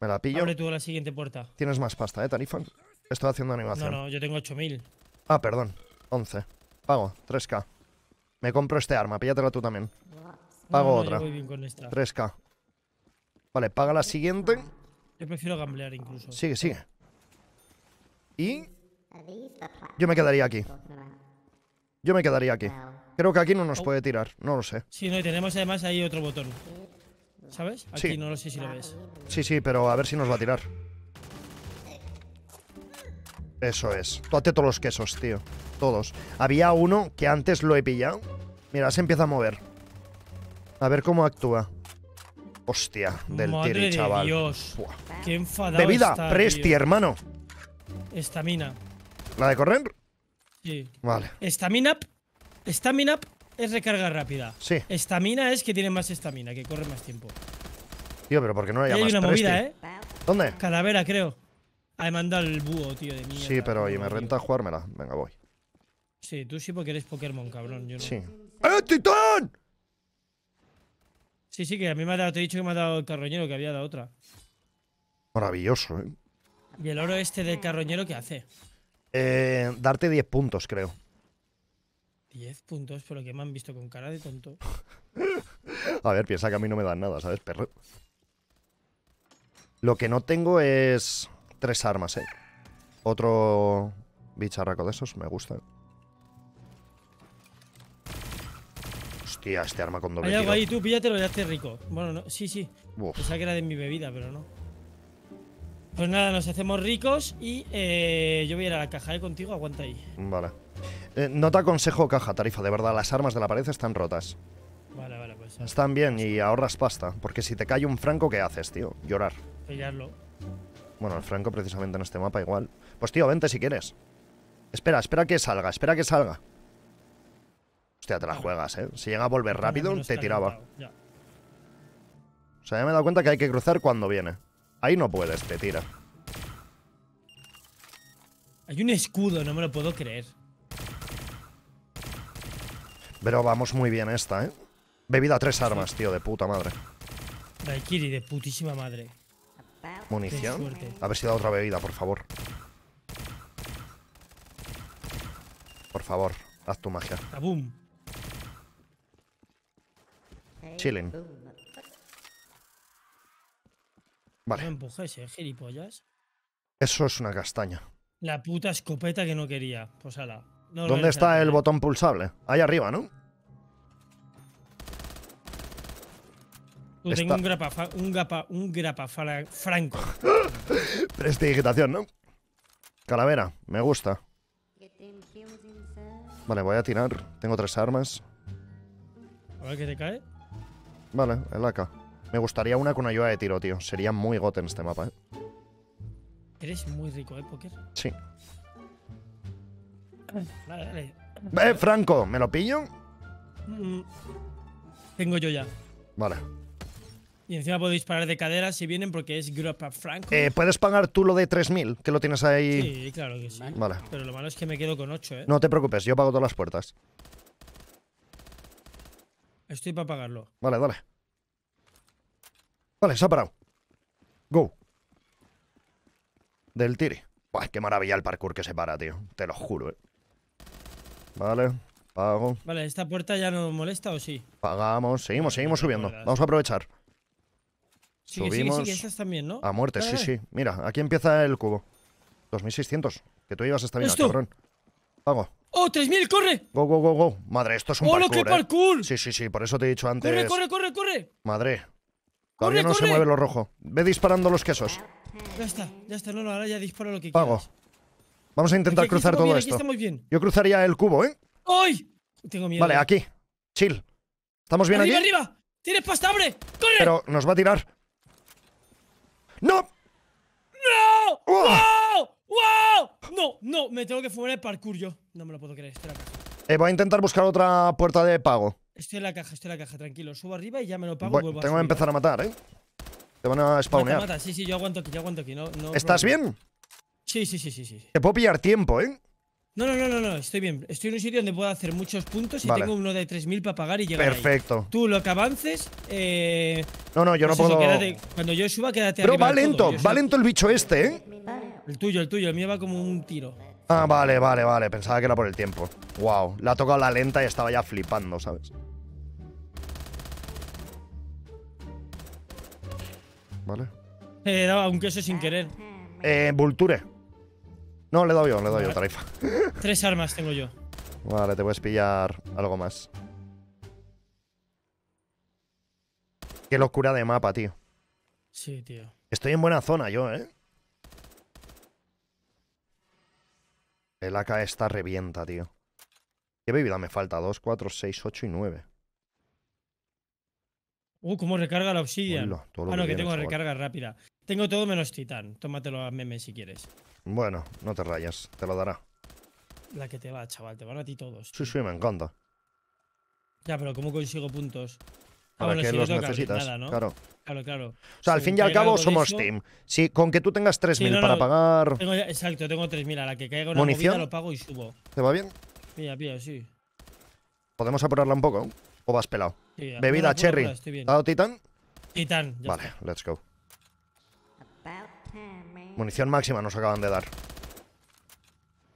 Speaker 1: Me la pillo. Abre tú
Speaker 2: la siguiente puerta.
Speaker 1: Tienes más pasta, ¿eh, Tarifan? Estoy haciendo animación. No,
Speaker 2: no, yo tengo 8000.
Speaker 1: Ah, perdón. 11. Pago, 3K. Me compro este arma, píllatela tú también. Pago otra. 3K. Vale, paga la siguiente.
Speaker 2: Yo prefiero gamblear incluso. Sigue,
Speaker 1: sigue. Y... Yo me quedaría aquí. Yo me quedaría aquí. Creo que aquí no nos oh. puede tirar, no lo sé.
Speaker 2: Sí, no, y tenemos además ahí otro botón. ¿sabes? Aquí sí. no lo sé si lo ves.
Speaker 1: Sí, sí, pero a ver si nos va a tirar. Eso es. Tú todos los quesos, tío. Todos. Había uno que antes lo he pillado. Mira, se empieza a mover. A ver cómo actúa. Hostia, del chaval.
Speaker 2: De Qué enfadado. Bebida, vida presti, hermano. Estamina. ¿La de correr? Sí. Vale. Estamina. Estamina es recarga rápida. Sí. Estamina es que tiene más estamina, que corre más tiempo.
Speaker 1: Tío, pero ¿por qué no la llamas Hay una movida, ¿eh?
Speaker 2: ¿Dónde? Calavera, creo. Ah, he el búho, tío, de mierda. Sí, pero oye, me renta
Speaker 1: jugármela. Venga, voy.
Speaker 2: Sí, tú sí porque eres Pokémon, cabrón. Sí. ¡Eh, titán! Sí, sí, que a mí me ha dado, te he dicho que me ha dado el carroñero, que había dado otra.
Speaker 1: Maravilloso, ¿eh?
Speaker 2: ¿Y el oro este del carroñero qué hace?
Speaker 1: Eh, darte 10 puntos, creo.
Speaker 2: 10 puntos, lo que me han visto con cara de tonto.
Speaker 1: a ver, piensa que a mí no me dan nada, ¿sabes, perro? Lo que no tengo es tres armas, ¿eh? Otro bicharraco de esos me gusta. Hostia, este arma con doble Hay algo ahí, tú
Speaker 2: píllatelo, y haces rico. Bueno, no, sí, sí. Pensaba que era de mi bebida, pero no. Pues nada, nos hacemos ricos y eh, yo voy a ir a la caja, ¿eh? Contigo, aguanta ahí.
Speaker 1: Vale. Eh, no te aconsejo caja, tarifa, de verdad, las armas de la pared están rotas.
Speaker 2: Vale, vale, pues.
Speaker 1: Están bien y ahorras pasta, porque si te cae un franco, ¿qué haces, tío? Llorar. Pillarlo. Bueno, el franco precisamente en este mapa igual. Pues tío, vente si quieres. Espera, espera que salga, espera que salga. Hostia, te la juegas, eh. Si llega a volver rápido, te tiraba. O sea, ya me he dado cuenta que hay que cruzar cuando viene. Ahí no puedes, te tira. Hay un
Speaker 2: escudo, no me lo puedo creer.
Speaker 1: Pero vamos muy bien esta, ¿eh? Bebida tres armas, tío, de puta madre.
Speaker 2: Daikiri, de putísima madre. Munición. A ver si da otra
Speaker 1: bebida, por favor. Por favor, haz tu magia. ¡Boom! Chilling. Vale. Eh, Eso es una castaña.
Speaker 2: La puta escopeta que no quería. Pues ¿Dónde está
Speaker 1: el eh. botón pulsable? Ahí arriba, ¿no?
Speaker 2: Pues tengo un grapa, un grapa, un grapa franco.
Speaker 1: ¿no? Calavera, me gusta. Vale, voy a tirar. Tengo tres armas.
Speaker 2: A ver qué te cae.
Speaker 1: Vale, el AK. Me gustaría una con ayuda de tiro, tío. Sería muy en este mapa, ¿eh?
Speaker 2: Eres muy rico, ¿eh, Poker? Sí. Eh,
Speaker 1: Franco, ¿me lo pillo?
Speaker 2: Mm, tengo yo ya. Vale. Y encima puedo disparar de cadera si vienen porque es Europa Franco. Eh,
Speaker 1: ¿Puedes pagar tú lo de 3.000? Que lo tienes ahí. Sí, claro que sí. Vale.
Speaker 2: Pero lo malo es que me quedo con 8, ¿eh? No te
Speaker 1: preocupes, yo pago todas las puertas.
Speaker 2: Estoy para pagarlo.
Speaker 1: Vale, dale. Vale, se ha parado. Go. Del tiri. Buah, qué maravilla el parkour que se para, tío. Te lo juro, eh. Vale, pago.
Speaker 2: Vale, ¿esta puerta ya no molesta
Speaker 1: o sí? Pagamos, seguimos, seguimos subiendo. Vamos a aprovechar. Sigue, Subimos. Sigue, sigue,
Speaker 2: también, ¿no? A muerte, sí, sí.
Speaker 1: Mira, aquí empieza el cubo. 2600, que tú llevas esta mina, cabrón. Pago.
Speaker 2: ¡Oh, 3000, corre!
Speaker 1: Go, go, go, go. Madre, esto es un ¡Oh, lo eh. parkour! Sí, sí, sí, por eso te he dicho antes. ¡Corre, corre,
Speaker 2: corre, corre!
Speaker 1: Madre. Todavía corre, no se mueve lo rojo. Ve disparando los quesos.
Speaker 2: Ya está, ya está, no, no, ahora ya disparo lo que
Speaker 1: Pago. Vamos a intentar cruzar todo esto. Yo cruzaría el cubo, ¿eh?
Speaker 2: ¡Ay! Tengo miedo. Vale,
Speaker 1: aquí. Chill. ¿Estamos bien arriba, aquí?
Speaker 2: ¡Arriba, ¡Tienes pasta, abre!
Speaker 1: ¡Corre! Pero nos va a tirar. ¡No!
Speaker 2: ¡No! ¡Wow! ¡Oh! ¡Wow! No, no, me tengo que fumar el parkour yo. No me lo puedo creer, espera.
Speaker 1: Eh, voy a intentar buscar otra puerta de pago. Estoy
Speaker 2: en la caja, estoy en la caja, tranquilo. Subo arriba y ya me lo pago. y vuelvo tengo que empezar a
Speaker 1: matar, ¿eh? Te van a spawnear.
Speaker 2: Sí, sí, yo aguanto aquí, yo aguanto aquí. ¿Estás bien? Sí, sí, sí, sí,
Speaker 1: Te puedo pillar tiempo, ¿eh?
Speaker 2: No, no, no, no, no, estoy bien. Estoy en un sitio donde puedo hacer muchos puntos y tengo uno de 3.000 para pagar y llegar. Perfecto. Tú lo que avances. Eh, no, no, yo no puedo. Quédate, cuando yo suba, quédate Pero va lento, va lento
Speaker 1: el bicho este, ¿eh?
Speaker 2: El tuyo, el tuyo, el mío va como un tiro.
Speaker 1: Ah, vale, vale, vale. Pensaba que era por el tiempo. Wow, la ha tocado la lenta y estaba ya flipando, ¿sabes? Vale.
Speaker 2: Eh, daba un queso sin querer.
Speaker 1: Eh, Vulture. No, le doy yo, le doy yo, tarifa.
Speaker 2: Tres armas tengo yo.
Speaker 1: Vale, te puedes pillar algo más. Qué locura de mapa, tío.
Speaker 2: Sí, tío.
Speaker 1: Estoy en buena zona yo, ¿eh? El AK está revienta, tío. ¿Qué bebida me falta? 2, 4, 6, 8 y 9. Uh, cómo recarga la obsidian. Bueno, ah, que, tengo recarga
Speaker 2: rápida. Tengo todo menos titán. Tómatelo a meme si quieres.
Speaker 1: Bueno, no te rayas, te lo dará.
Speaker 2: La que te va, chaval, te van a ti todos.
Speaker 1: Sí, sí, me encanta.
Speaker 2: Ya, pero ¿cómo consigo puntos? Ah, para que los necesitas, nada, ¿no? claro. Claro, claro. O sea, al fin y al cabo somos team.
Speaker 1: con que tú tengas 3.000 para pagar.
Speaker 2: exacto, tengo 3.000. A la que caiga una munición movida, lo pago y subo. ¿Te va bien? Pilla, pilla, sí.
Speaker 1: ¿Podemos apurarla un poco? ¿O vas pelado? Bebida cherry. ¿Dado titán? Titán, Vale, let's go. Munición máxima nos acaban de dar.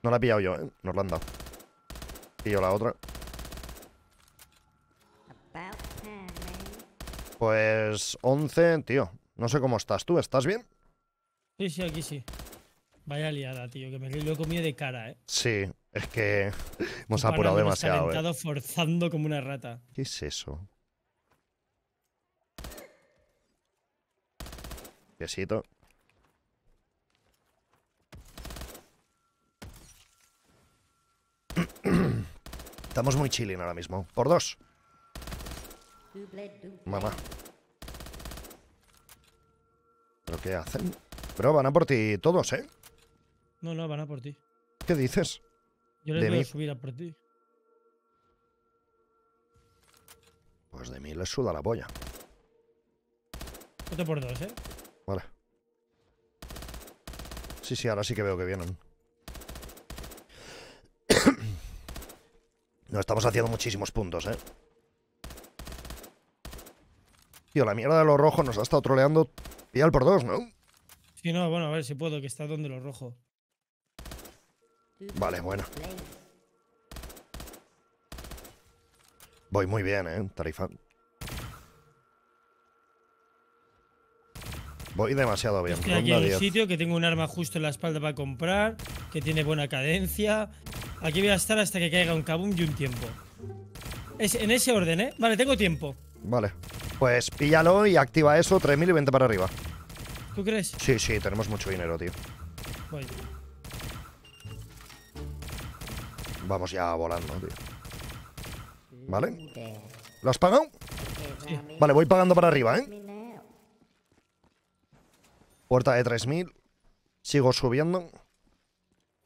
Speaker 1: No la he pillado yo, ¿eh? Nos la han dado. Pillo la otra. Pues 11, tío. No sé cómo estás tú. ¿Estás bien?
Speaker 2: Sí, sí, aquí sí. Vaya liada, tío, que me lo he comido de cara, ¿eh?
Speaker 1: Sí, es que hemos apurado demasiado. he
Speaker 2: ¿eh? forzando como una rata.
Speaker 1: ¿Qué es eso? Piesito. Estamos muy chilling ahora mismo. Por dos. Mamá. ¿Pero qué hacen? Pero van a por ti todos, ¿eh?
Speaker 2: No, no, van a por ti.
Speaker 1: ¿Qué dices? Yo les voy a
Speaker 2: subir a por ti.
Speaker 1: Pues de mí les suda la polla. por dos, ¿eh? Vale. Sí, sí, ahora sí que veo que vienen. Nos estamos haciendo muchísimos puntos, ¿eh? Tío, la mierda de lo rojo nos ha estado troleando pial por dos, ¿no?
Speaker 2: Sí, no, bueno, a ver si puedo, que está donde lo rojo.
Speaker 1: Vale, bueno. Voy muy bien, ¿eh? Tarifa. Voy demasiado bien. que aquí hay un
Speaker 2: sitio que tengo un arma justo en la espalda para comprar, que tiene buena cadencia, Aquí voy a estar hasta que caiga un kabum y un tiempo. Es en ese orden, ¿eh? Vale, tengo tiempo.
Speaker 1: Vale. Pues píllalo y activa eso, 3.000 y vente para arriba. ¿Tú crees? Sí, sí, tenemos mucho dinero, tío. Voy. Vamos ya volando, tío. ¿Vale? ¿Lo has pagado? Vale, voy pagando para arriba, ¿eh? Puerta de 3.000. Sigo subiendo.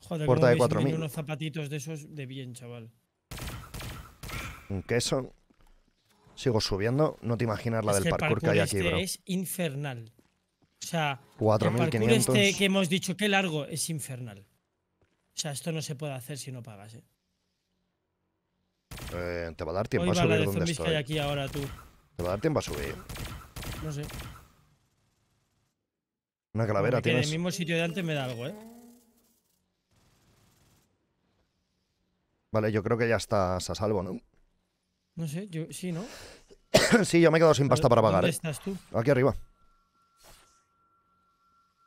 Speaker 2: Joder, de 4000. unos zapatitos de esos de bien, chaval.
Speaker 1: Un queso. Sigo subiendo. No te imaginas la del parkour, que hay aquí, este bro.
Speaker 2: Es infernal. O sea, Este que hemos dicho que largo es infernal. O sea, esto no se puede hacer si no pagas, eh.
Speaker 1: eh te va a dar tiempo a subir donde estoy. ahora, Te va a dar tiempo a subir. No sé. Una calavera, tienes. En el
Speaker 2: mismo sitio de antes me da algo, eh.
Speaker 1: Vale, yo creo que ya estás a salvo, ¿no?
Speaker 2: No sé, yo sí, ¿no?
Speaker 1: sí, yo me he quedado sin pasta para pagar. ¿Dónde ¿eh? estás tú? Aquí arriba.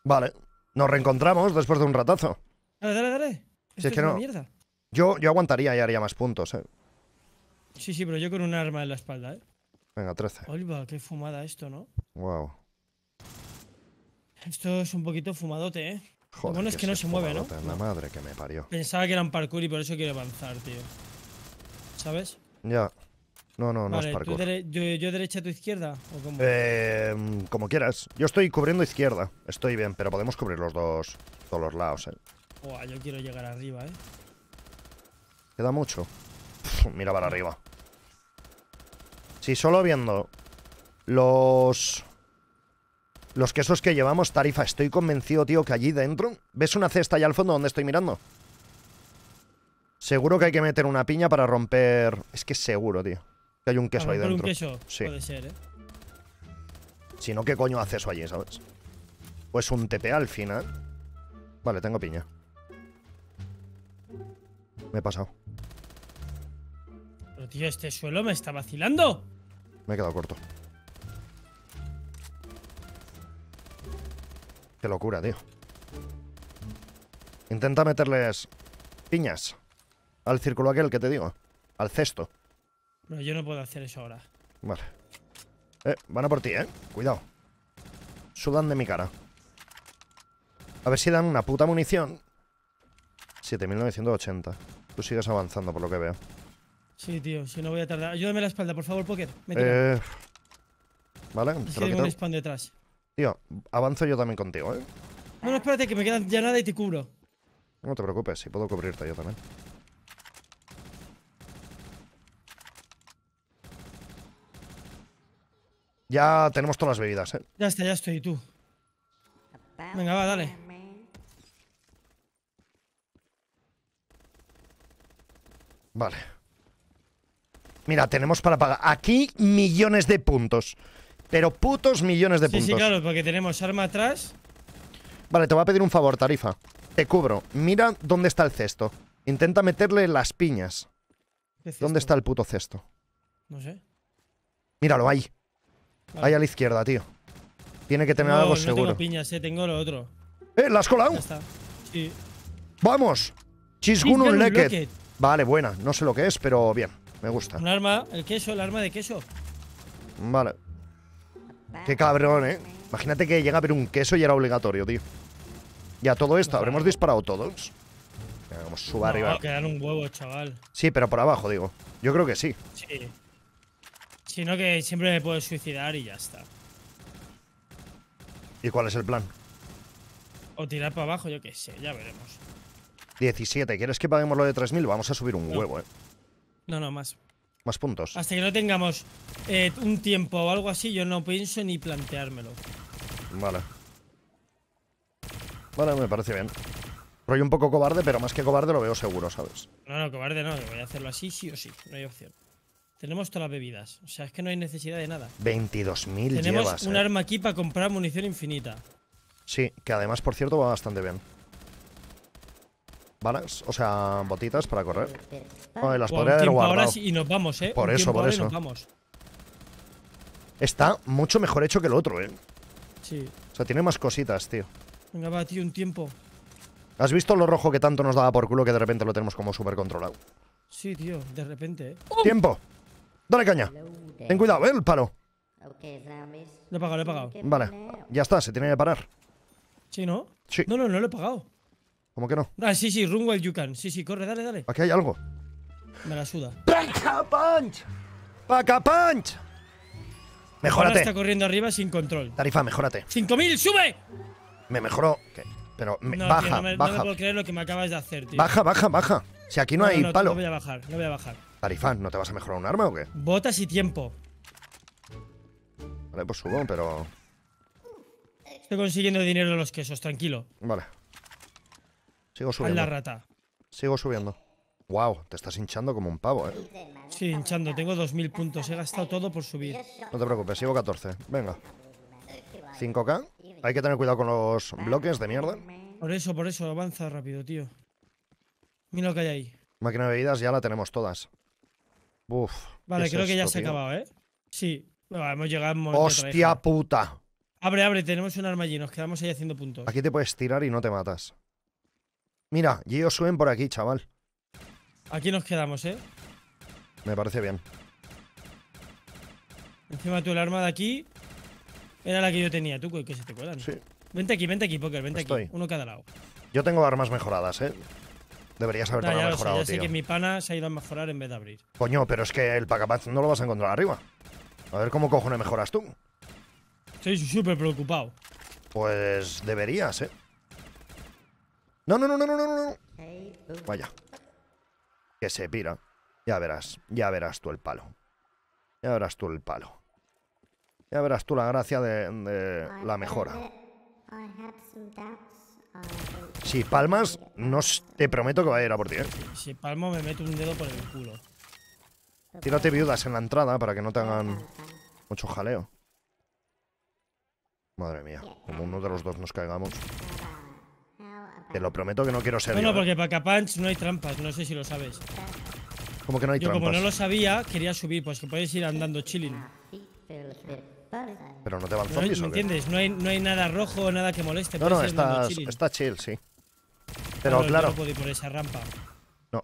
Speaker 1: Vale. Nos reencontramos después de un ratazo.
Speaker 2: Dale, dale, dale.
Speaker 1: Si es que no. Yo, yo aguantaría y haría más puntos, eh.
Speaker 2: Sí, sí, pero yo con un arma en la espalda, eh. Venga, 13. Olva, qué fumada esto, ¿no? Wow. Esto es un poquito fumadote, ¿eh? Joder, bueno es que, no se mueve, ¿no? La madre que me parió. Pensaba que eran parkour y por eso quiero avanzar, tío. ¿Sabes?
Speaker 1: Ya. No, no, no es parkour.
Speaker 2: yo, derecha, tu izquierda?
Speaker 1: Eh, como quieras. Yo estoy cubriendo izquierda. Estoy bien, pero podemos cubrir los dos, todos los lados,
Speaker 2: eh. yo quiero llegar arriba, eh.
Speaker 1: Queda mucho. mira para arriba. Si solo viendo los los quesos que llevamos, Tarifa, estoy convencido, tío, que allí dentro... ¿Ves una cesta allá al fondo donde estoy mirando? Seguro que hay que meter una piña para romper... Es que seguro, tío. Que hay un queso ahí dentro. un Puede ser, ¿eh? Si no, ¿qué coño hace eso allí, sabes? Pues un TP al final. Vale, tengo piña. Me he pasado.
Speaker 2: Pero, tío, este suelo me está vacilando.
Speaker 1: Me he quedado corto. Qué locura, tío. Intenta meterles piñas al círculo aquel que te digo. Al cesto.
Speaker 2: Pero yo no puedo hacer eso ahora.
Speaker 1: Vale. Eh, van a por ti, ¿eh? Cuidado. Sudan de mi cara. A ver si dan una puta munición. 7980. Tú sigues avanzando por lo que veo.
Speaker 2: Sí, tío, si no voy a tardar. Ayúdame la espalda, por favor, Poker. eh...
Speaker 1: Vale, te lo quito. un detrás. Tío, avanzo yo también contigo, ¿eh?
Speaker 2: No espérate, que me quedan ya nada y te cubro.
Speaker 1: No te preocupes, si puedo cubrirte yo también. Ya tenemos todas las bebidas, ¿eh? Ya está, ya estoy, tú. Venga, va, dale. Vale. Mira, tenemos para pagar aquí millones de puntos. Pero putos millones de sí, puntos. Sí,
Speaker 2: claro, porque tenemos arma
Speaker 1: atrás. Vale, te voy a pedir un favor, Tarifa. Te cubro. Mira dónde está el cesto. Intenta meterle las piñas. ¿Dónde está el puto cesto? No sé. Míralo, ahí. Ahí a la izquierda, tío. Tiene que tener algo no seguro. Tengo
Speaker 2: piñas, eh, tengo lo otro. ¡Eh! ¿La has colado? Sí.
Speaker 1: ¡Vamos! Chisgunun Leket. Vale, buena. No sé lo que es, pero bien. Me gusta. Un
Speaker 2: arma, el queso, el arma de
Speaker 1: queso. Vale. Qué cabrón, ¿eh? Imagínate que llega a haber un queso y era obligatorio, tío. Ya todo esto, ¿habremos disparado todos? Vamos, suba no, arriba. quedar un
Speaker 2: huevo, chaval.
Speaker 1: Sí, pero por abajo, digo. Yo creo que sí.
Speaker 2: Sí. Sino que siempre me puedo suicidar y ya está.
Speaker 1: ¿Y cuál es el plan?
Speaker 2: O tirar para abajo, yo qué sé, ya veremos.
Speaker 1: 17, ¿quieres que paguemos lo de 3.000? Vamos a subir un huevo, eh. No, no, más más puntos.
Speaker 2: Hasta que no tengamos eh, un tiempo o algo así, yo no pienso ni planteármelo.
Speaker 1: Vale. Vale, me parece bien. Rollo un poco cobarde, pero más que cobarde lo veo seguro, ¿sabes?
Speaker 2: No, no, cobarde no. Voy a hacerlo así sí o sí. No hay opción. Tenemos todas las bebidas. O sea, es que no hay necesidad de nada.
Speaker 1: 22.000 Tenemos un ¿eh?
Speaker 2: arma aquí para comprar munición infinita.
Speaker 1: Sí, que además, por cierto, va bastante bien. Balas, o sea, botitas para correr. las podría haber guardado. y nos vamos, ¿eh? Por eso, por eso. Está mucho mejor hecho que el otro, ¿eh? Sí. O sea, tiene más cositas, tío.
Speaker 2: Venga, va, tío, un tiempo.
Speaker 1: ¿Has visto lo rojo que tanto nos daba por culo que de repente lo tenemos como súper controlado?
Speaker 2: Sí, tío, de repente, ¿eh?
Speaker 1: ¡Tiempo! Dale caña. Ten cuidado, ¿eh? El palo.
Speaker 2: Lo he pagado, lo he pagado.
Speaker 1: Vale, ya está, se tiene que parar. ¿Sí, no? Sí. No, no, no lo he pagado. ¿Cómo que no?
Speaker 2: Ah, sí, sí, run while you can. Sí, sí, corre, dale, dale. Aquí hay algo. Me la suda. ¡Paca punch! ¡Paca punch! Mejórate. Ahora está corriendo arriba sin control.
Speaker 1: Tarifa, mejórate.
Speaker 2: ¡5000, sube!
Speaker 1: Me mejoró. Pero baja, baja. No me puedo creer
Speaker 2: lo que me acabas de hacer, tío. Baja, baja, baja. Si aquí no, hay palo. No voy a bajar, no voy a bajar.
Speaker 1: Tarifán, ¿no te vas a mejorar un arma o qué? Botas y tiempo. Vale, pues subo, pero.
Speaker 2: Estoy consiguiendo dinero en los quesos, tranquilo.
Speaker 1: Vale. Sigo subiendo. la rata. Sigo subiendo. Wow, te estás hinchando como un pavo, ¿eh?
Speaker 2: Sí, hinchando. Tengo 2.000 puntos. He gastado todo por subir.
Speaker 1: No te preocupes, sigo 14. Venga. 5K. Hay que tener cuidado con los bloques de mierda.
Speaker 2: Por eso, por eso. Avanza rápido, tío. Mira lo que hay ahí.
Speaker 1: Máquina de bebidas ya la tenemos todas. Uf. Vale, creo que ya se ha acabado,
Speaker 2: ¿eh? Sí. hemos llegado. ¡Hostia
Speaker 1: puta!
Speaker 2: Abre, abre. Tenemos un arma allí. Nos quedamos ahí haciendo puntos. Aquí
Speaker 1: te puedes tirar y no te matas. Mira, yo suben por aquí, chaval.
Speaker 2: Aquí nos quedamos, ¿eh? Me parece bien. Encima tú, el arma de aquí era la que yo tenía. Tú, que se te cuelan. Sí. Vente aquí, vente aquí, Poker, vente aquí. Uno cada lado.
Speaker 1: Yo tengo armas mejoradas, ¿eh? Deberías haber mejorado, sé, ya que
Speaker 2: mi pana se ha ido a mejorar en vez de abrir.
Speaker 1: Coño, pero es que el Pacapaz no lo vas a encontrar arriba. A ver cómo cojones mejoras tú.
Speaker 2: Estoy súper preocupado.
Speaker 1: Pues deberías, ¿eh? No, no, no, no, no, no, no. Vaya. Que se pira. Ya verás, ya verás tú el palo. Ya verás tú el palo. Ya verás tú la gracia de, de la mejora. Si palmas, no te prometo que vaya a ir a por ti, ¿eh?
Speaker 2: Si palmo, me meto un dedo por el culo.
Speaker 1: Tírate viudas en la entrada para que no te hagan mucho jaleo. Madre mía, como uno de los dos nos caigamos. Te lo prometo que no quiero ser. No, no, ¿eh?
Speaker 2: porque para Capanch no hay trampas, no sé si lo sabes.
Speaker 1: Como que no hay yo, Como no
Speaker 2: lo sabía, quería subir, pues que puedes ir andando chilling.
Speaker 1: Pero no te van zombies, no, ¿Me
Speaker 2: entiendes? No hay, no hay nada rojo, nada que moleste. No, no, está
Speaker 1: chill, sí. Pero claro. No puedo
Speaker 2: ir por esa rampa.
Speaker 1: No.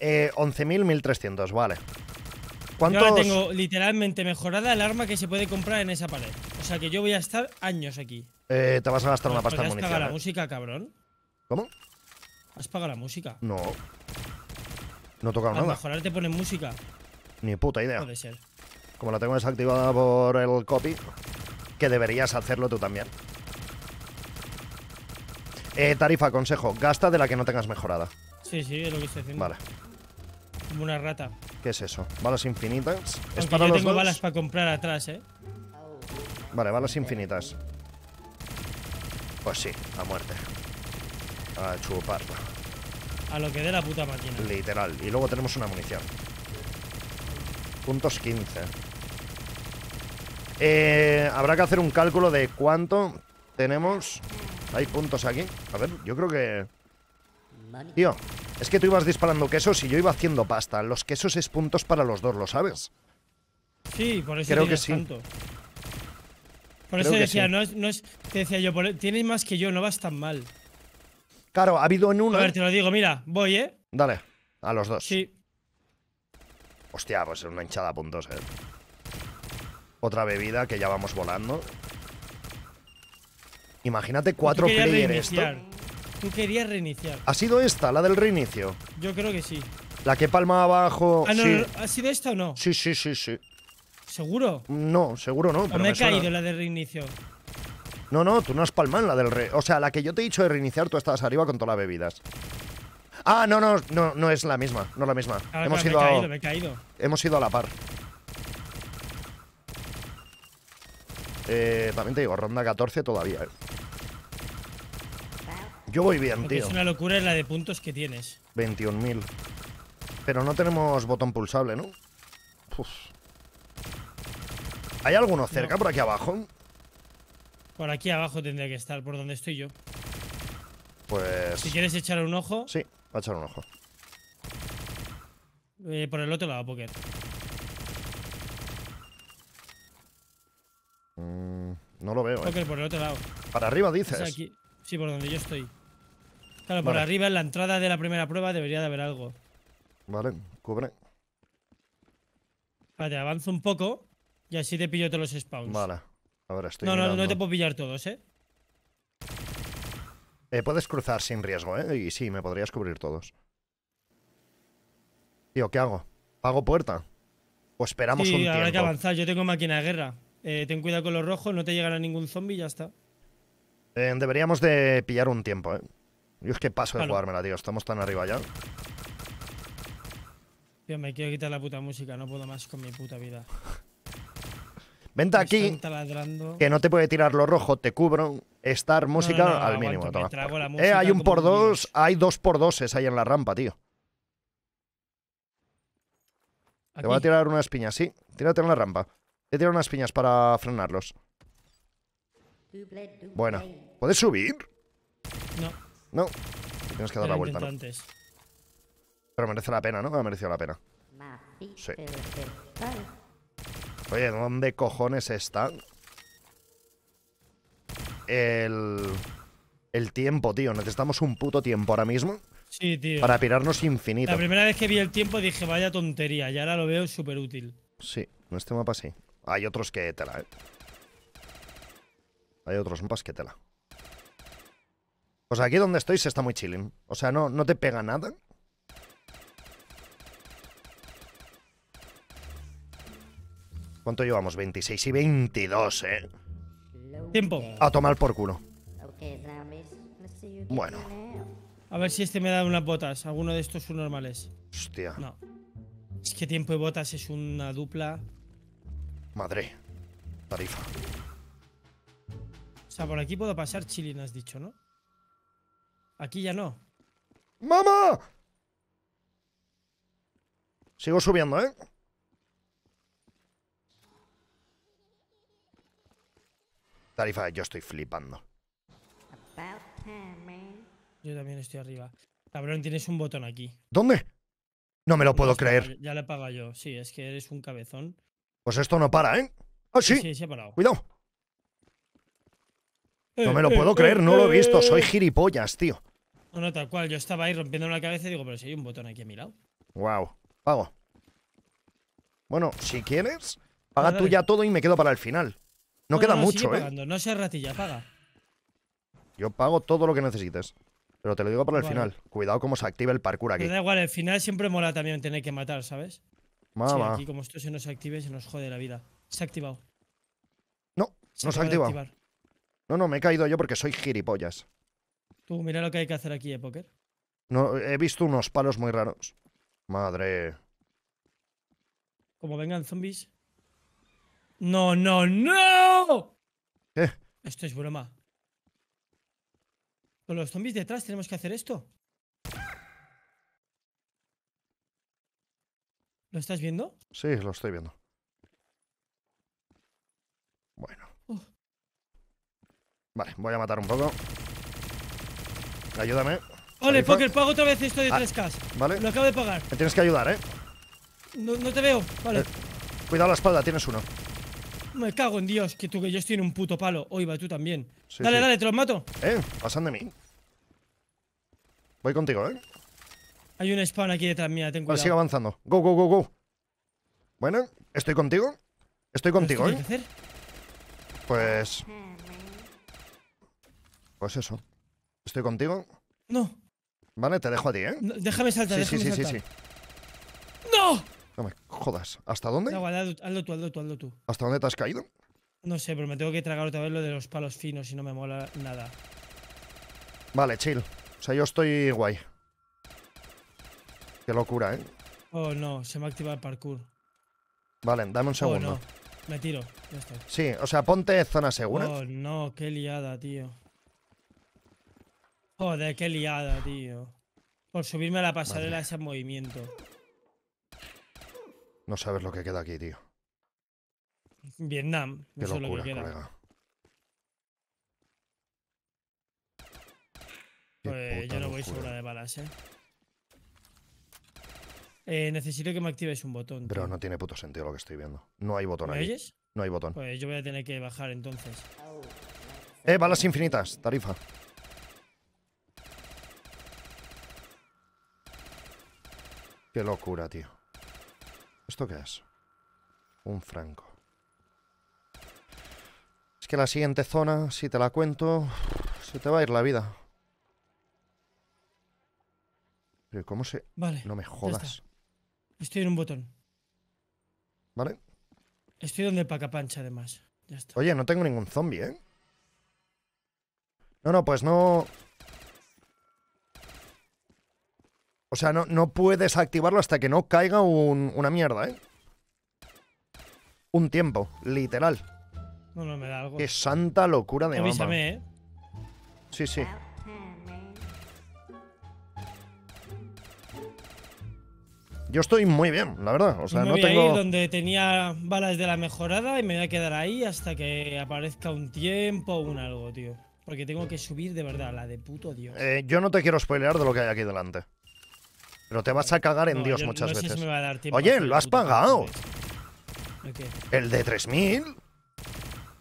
Speaker 1: Eh, 1.300, vale. ¿Cuántos... Yo tengo
Speaker 2: literalmente mejorada el arma que se puede comprar en esa pared. O sea que yo voy a estar años aquí.
Speaker 1: Eh, te vas a gastar una pues pasta en munición. la ¿eh?
Speaker 2: música, cabrón? ¿Cómo? ¿Has pagado la música? No. No he tocado nada. mejorar te pone música.
Speaker 1: Ni puta idea. Puede ser. Como la tengo desactivada por el copy, que deberías hacerlo tú también. Eh, tarifa, consejo. Gasta de la que no tengas mejorada. Sí, sí, es lo que estoy haciendo. Vale.
Speaker 2: Como una rata.
Speaker 1: ¿Qué es eso? ¿Balas infinitas? ¿Es para tengo balas
Speaker 2: para comprar atrás, ¿eh?
Speaker 1: Vale, balas infinitas. Pues sí, a muerte. A chupar. A lo que dé la puta máquina. Literal. Y luego tenemos una munición. Puntos 15. Eh, habrá que hacer un cálculo de cuánto tenemos. Hay puntos aquí. A ver, yo creo que... Tío, es que tú ibas disparando quesos y yo iba haciendo pasta. Los quesos es puntos para los dos, ¿lo sabes?
Speaker 2: Sí, por eso creo que sí. Por eso decía, no, es, decía yo, tienes más que yo, no vas tan mal.
Speaker 1: Claro, ha habido en uno. A ver, te
Speaker 2: lo digo, mira, voy, ¿eh?
Speaker 1: Dale, a los dos. Sí. Hostia, pues es una hinchada a puntos, ¿eh? Otra bebida que ya vamos volando. Imagínate cuatro players esto.
Speaker 2: Tú querías reiniciar.
Speaker 1: ¿Ha sido esta, la del reinicio?
Speaker 2: Yo creo que sí.
Speaker 1: La que palma abajo. Ah, sí. ¿Ha
Speaker 2: sido esta o no?
Speaker 1: Sí, sí, sí, sí. ¿Seguro? No, seguro no. me he caído
Speaker 2: la del reinicio.
Speaker 1: No, no, tú no has palmado la del re. O sea, la que yo te he dicho de reiniciar, tú estabas arriba con todas las bebidas. Ah, no, no, no, no es la misma, no es la misma. hemos ido me he caído, Hemos ido a la par. Eh, también te digo, ronda 14 todavía, eh. Yo voy bien, tío. es una
Speaker 2: locura la de puntos que tienes.
Speaker 1: 21.000. Pero no tenemos botón pulsable, ¿no? ¿Hay alguno cerca por aquí abajo?
Speaker 2: Por aquí abajo tendría que estar, por donde estoy yo.
Speaker 1: Pues. Si quieres echar un ojo. Sí, va a echar un ojo.
Speaker 2: Eh, por el otro lado, Poker.
Speaker 1: Mm, no lo veo. Eh. Poker, por el otro lado. Para arriba dices. aquí...
Speaker 2: Sí, por donde yo estoy. Claro, por arriba en la entrada de la primera prueba debería de haber algo.
Speaker 1: Vale, cubre.
Speaker 2: Vale, avanzo un poco y así te pillo todos los spawns. Vale.
Speaker 1: No, no, no te
Speaker 2: puedo pillar todos, ¿eh?
Speaker 1: ¿eh? Puedes cruzar sin riesgo, ¿eh? Y sí, me podrías cubrir todos. Tío, ¿qué hago? ¿Pago puerta? ¿O esperamos sí, un habrá tiempo? que avanzar.
Speaker 2: Yo tengo máquina de guerra. Eh, ten cuidado con los rojos, no te llegará ningún zombie y ya está.
Speaker 1: Eh, deberíamos de pillar un tiempo, ¿eh? Yo es que paso de jugármela, tío. Estamos tan arriba ya.
Speaker 2: Tío, me quiero quitar la puta música. No puedo más con mi puta vida.
Speaker 1: Vente aquí, que no te puede tirar lo rojo, te cubro. estar música al mínimo. eh, hay un por dos, hay dos por doses ahí en la rampa, tío. Te voy a tirar unas piñas, sí. Tírate en la rampa. Te tiro unas piñas para frenarlos. bueno ¿Puedes subir? No. No. tienes que dar la vuelta,
Speaker 2: Pero
Speaker 1: merece la pena, ¿no? Ha merecido la pena. Sí. Oye, ¿dónde cojones está? El... El tiempo, tío. Necesitamos un puto tiempo ahora mismo. Sí, Para pirarnos infinito. La
Speaker 2: primera vez que vi el tiempo dije, vaya tontería. Y ahora lo veo súper útil.
Speaker 1: Sí, en este mapa sí. Hay otros que tela, eh. Hay otros mapas que tela. Pues aquí donde estoy se está muy chilling. O sea, no, no te pega nada. ¿Cuánto llevamos? 26 y 22, ¿eh?
Speaker 2: Tiempo. A tomar por culo. Bueno. ¿eh? A ver si este me da unas botas, alguno de estos normales.
Speaker 1: Hostia. No.
Speaker 2: Es que tiempo y botas es una dupla.
Speaker 1: Madre. Tarifa.
Speaker 2: O sea, por aquí puedo pasar chilling, has dicho, ¿no? Aquí ya no. ¡Mamá!
Speaker 1: Sigo subiendo, ¿eh? Tarifa, yo estoy flipando.
Speaker 2: Yo también estoy arriba. Cabrón, tienes un botón aquí.
Speaker 1: ¿Dónde? No me lo puedo creer.
Speaker 2: Ya le pago yo. Sí, es que eres un cabezón.
Speaker 1: Pues esto no para, ¿eh?
Speaker 2: ¡Ah, sí! Sí, se ha parado. Cuidado. No me lo eh, puedo eh, creer, no lo he eh, visto. Soy
Speaker 1: gilipollas, tío.
Speaker 2: No, no, tal cual. Yo estaba ahí rompiendo la cabeza y digo, pero si hay un botón aquí a mi lado.
Speaker 1: Wow. Pago. Bueno, si quieres, paga ah, tú ya todo y me quedo para el final. No, queda mucho, ¿eh?
Speaker 2: No seas ratilla, paga.
Speaker 1: Yo pago todo lo que necesites. Pero te lo digo para el final. Cuidado cómo se activa el parkour aquí. Pero
Speaker 2: igual, el final siempre mola también tener que matar, ¿sabes? Mamá. aquí como esto se nos active, se nos jode la vida. Se ha activado.
Speaker 1: No, no se ha activado. No, no, me he caído yo porque soy gilipollas.
Speaker 2: Tú, mira lo que hay que hacer aquí, ¿eh, Poker?
Speaker 1: No, he visto unos palos muy raros. Madre.
Speaker 2: Como vengan zombies. No, no, no. ¿Qué? Esto es broma. Con los zombies detrás tenemos que hacer esto. ¿Lo estás viendo?
Speaker 1: Sí, lo estoy viendo. Bueno. Oh. Vale, voy a matar un poco. Ayúdame.
Speaker 2: Ole, Poker, pago otra vez esto de ah, tres casas.
Speaker 1: Vale. Lo acabo de pagar. Me tienes que ayudar, ¿eh? No, te veo. Vale. Eh, cuidado la espalda, tienes uno.
Speaker 2: Me cago en Dios, que tú que yo estoy en un puto palo. Hoy va tú también. dale, dale, te los mato.
Speaker 1: Eh, pasan de mí. Voy contigo, eh.
Speaker 2: Hay un spawn aquí detrás mía, tengo cuidado. Vale, sigue
Speaker 1: avanzando. Go, go, go, go. Bueno, estoy contigo. Estoy contigo, ¿eh? Hacer? Pues. Pues eso. Estoy contigo. No. Vale, te dejo a ti, ¿eh? déjame saltar, déjame saltar. Sí, sí, sí, sí. ¡No! No me jodas. ¿Hasta dónde? hazlo, tú, hazlo tú, hazlo tú. ¿Hasta dónde te has caído?
Speaker 2: No sé, pero me tengo que tragar otra vez lo de los palos finos y no me mola nada.
Speaker 1: Vale, chill. O sea, yo estoy guay. Qué locura, ¿eh?
Speaker 2: Oh, no, se me ha activado el parkour.
Speaker 1: Vale, dame un oh, segundo. no. Me tiro, Sí, o sea, ponte zona segura. ¿eh? Oh,
Speaker 2: no, qué liada, tío. Joder, qué liada, tío. Por subirme a la pasarela ese movimiento.
Speaker 1: No sabes lo que queda aquí, tío.
Speaker 2: Vietnam, no Qué locura, lo que Colega. Pues yo no voy sobre de balas, eh. ¿eh? Necesito que me actives un botón. Pero no tiene
Speaker 1: puto sentido lo que estoy viendo. No hay botón ahí. No hay botón.
Speaker 2: Pues yo voy a tener que bajar entonces.
Speaker 1: Eh, balas infinitas, tarifa. Qué locura, tío. ¿Esto qué es? Un franco. Es que la siguiente zona, si te la cuento, se te va a ir la vida. Pero ¿cómo se...? Vale. No me jodas.
Speaker 2: Estoy en un botón. ¿Vale? Estoy donde pacapancha, además.
Speaker 1: Ya está. Oye, no tengo ningún zombie, ¿eh? No, no, pues no... O sea, no, puedes activarlo hasta que no caiga una mierda, ¿eh? Un tiempo, literal.
Speaker 2: No, no me da algo. Qué
Speaker 1: santa locura de Avísame, ¿eh? Sí, sí. Yo estoy muy bien, la verdad. O sea, no tengo. A
Speaker 2: donde tenía balas de la mejorada y me voy a quedar ahí hasta que aparezca un tiempo o un algo, tío. Porque tengo que subir de verdad, la de puto Dios.
Speaker 1: Eh, yo no te quiero spoilear de lo que hay aquí delante. Pero te vas a cagar en Dios muchas veces. Oye, lo has pagado. ¿El de 3000?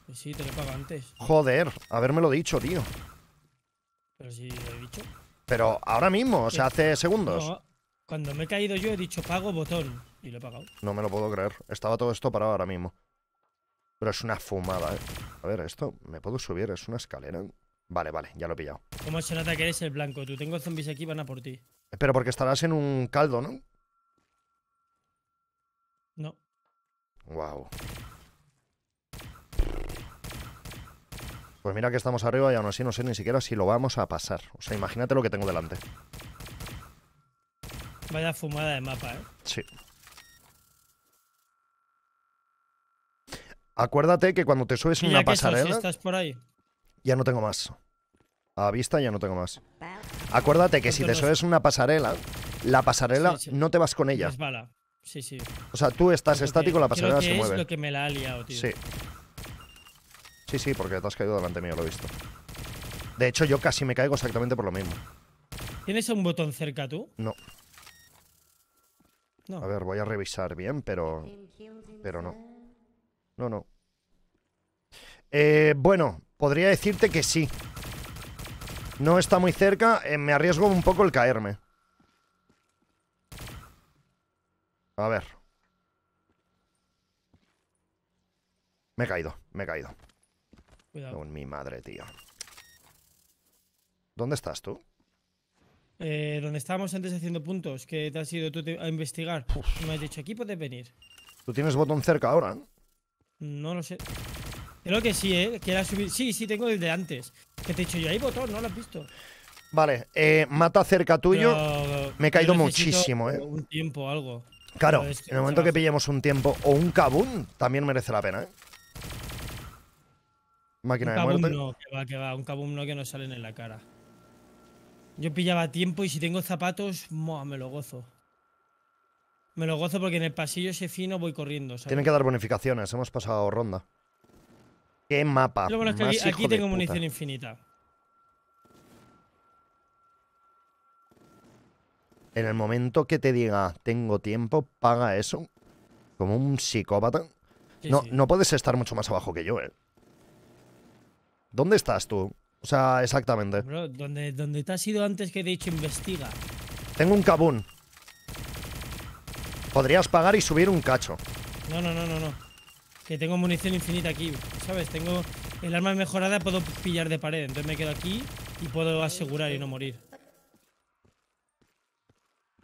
Speaker 2: Pues sí, te lo pago antes.
Speaker 1: Joder, habérmelo dicho, tío.
Speaker 2: Pero lo he dicho.
Speaker 1: Pero ahora mismo, o sea, hace segundos.
Speaker 2: cuando me he caído yo he dicho pago botón y lo he pagado.
Speaker 1: No me lo puedo creer. Estaba todo esto parado ahora mismo. Pero es una fumada, eh. A ver, esto me puedo subir, es una escalera. Vale, vale, ya lo he pillado.
Speaker 2: ¿Cómo se nota que eres el blanco? Tú tengo zombies aquí, van a por ti.
Speaker 1: Pero porque estarás en un caldo, ¿no? No. Wow. Pues mira que estamos arriba y aún así no sé ni siquiera si lo vamos a pasar. O sea, imagínate lo que tengo delante.
Speaker 2: Vaya fumada de mapa, ¿eh?
Speaker 1: Sí. Acuérdate que cuando te subes en una pasarela... Sos, ¿Estás por ahí? ya no tengo más. A vista ya no tengo más. Acuérdate que si te subes una pasarela, la pasarela no te vas con ella. Sí, sí. O sea, tú estás estático, la pasarela se mueve. Es lo que me la ha liado, tío. Sí. Sí, sí, porque te has caído delante mío, lo he visto. De hecho, yo casi me caigo exactamente por lo mismo.
Speaker 2: ¿Tienes un botón cerca tú?
Speaker 1: No. No. A ver, voy a revisar bien, pero. Pero no. No, no. Eh, bueno, Podría decirte que sí. No está muy cerca, eh, me arriesgo un poco el caerme. A ver. Me he caído, me he caído. Cuidado. Con mi madre, tío. ¿Dónde estás tú?
Speaker 2: Eh, donde estábamos antes haciendo puntos, que te has ido tú a investigar. Me has dicho, aquí puedes venir.
Speaker 1: ¿Tú tienes botón cerca ahora?
Speaker 2: No lo sé. Creo que sí, ¿eh? Que subir. Sí, sí, tengo el de antes. Que te he dicho yo, hay botón, no lo has visto.
Speaker 1: Vale, eh, mata cerca tuyo. me he caído muchísimo, ¿eh? Un
Speaker 2: tiempo, o algo. Claro, en el momento que
Speaker 1: pillemos un tiempo o un cabún, también merece la pena, ¿eh? Máquina de muerte.
Speaker 2: No, que va, que va. Un cabum no que nos salen en la cara. Yo pillaba tiempo y si tengo zapatos, me lo gozo. Me lo gozo porque en el pasillo ese fino voy corriendo. Tienen que dar
Speaker 1: bonificaciones, hemos pasado ronda. Qué mapa. aquí, tengo munición infinita. En el momento que te diga tengo tiempo, paga eso. Como un psicópata. no, no puedes estar mucho más abajo que yo, eh. ¿Dónde estás tú? O sea, exactamente.
Speaker 2: Bro, ¿dónde te has ido antes que he dicho investiga.
Speaker 1: Tengo un cabún. Podrías pagar y subir un cacho.
Speaker 2: No, no, no, no, no. Que tengo munición infinita aquí, ¿sabes? Tengo el arma mejorada, puedo pillar de pared. Entonces me quedo aquí y puedo asegurar y no morir.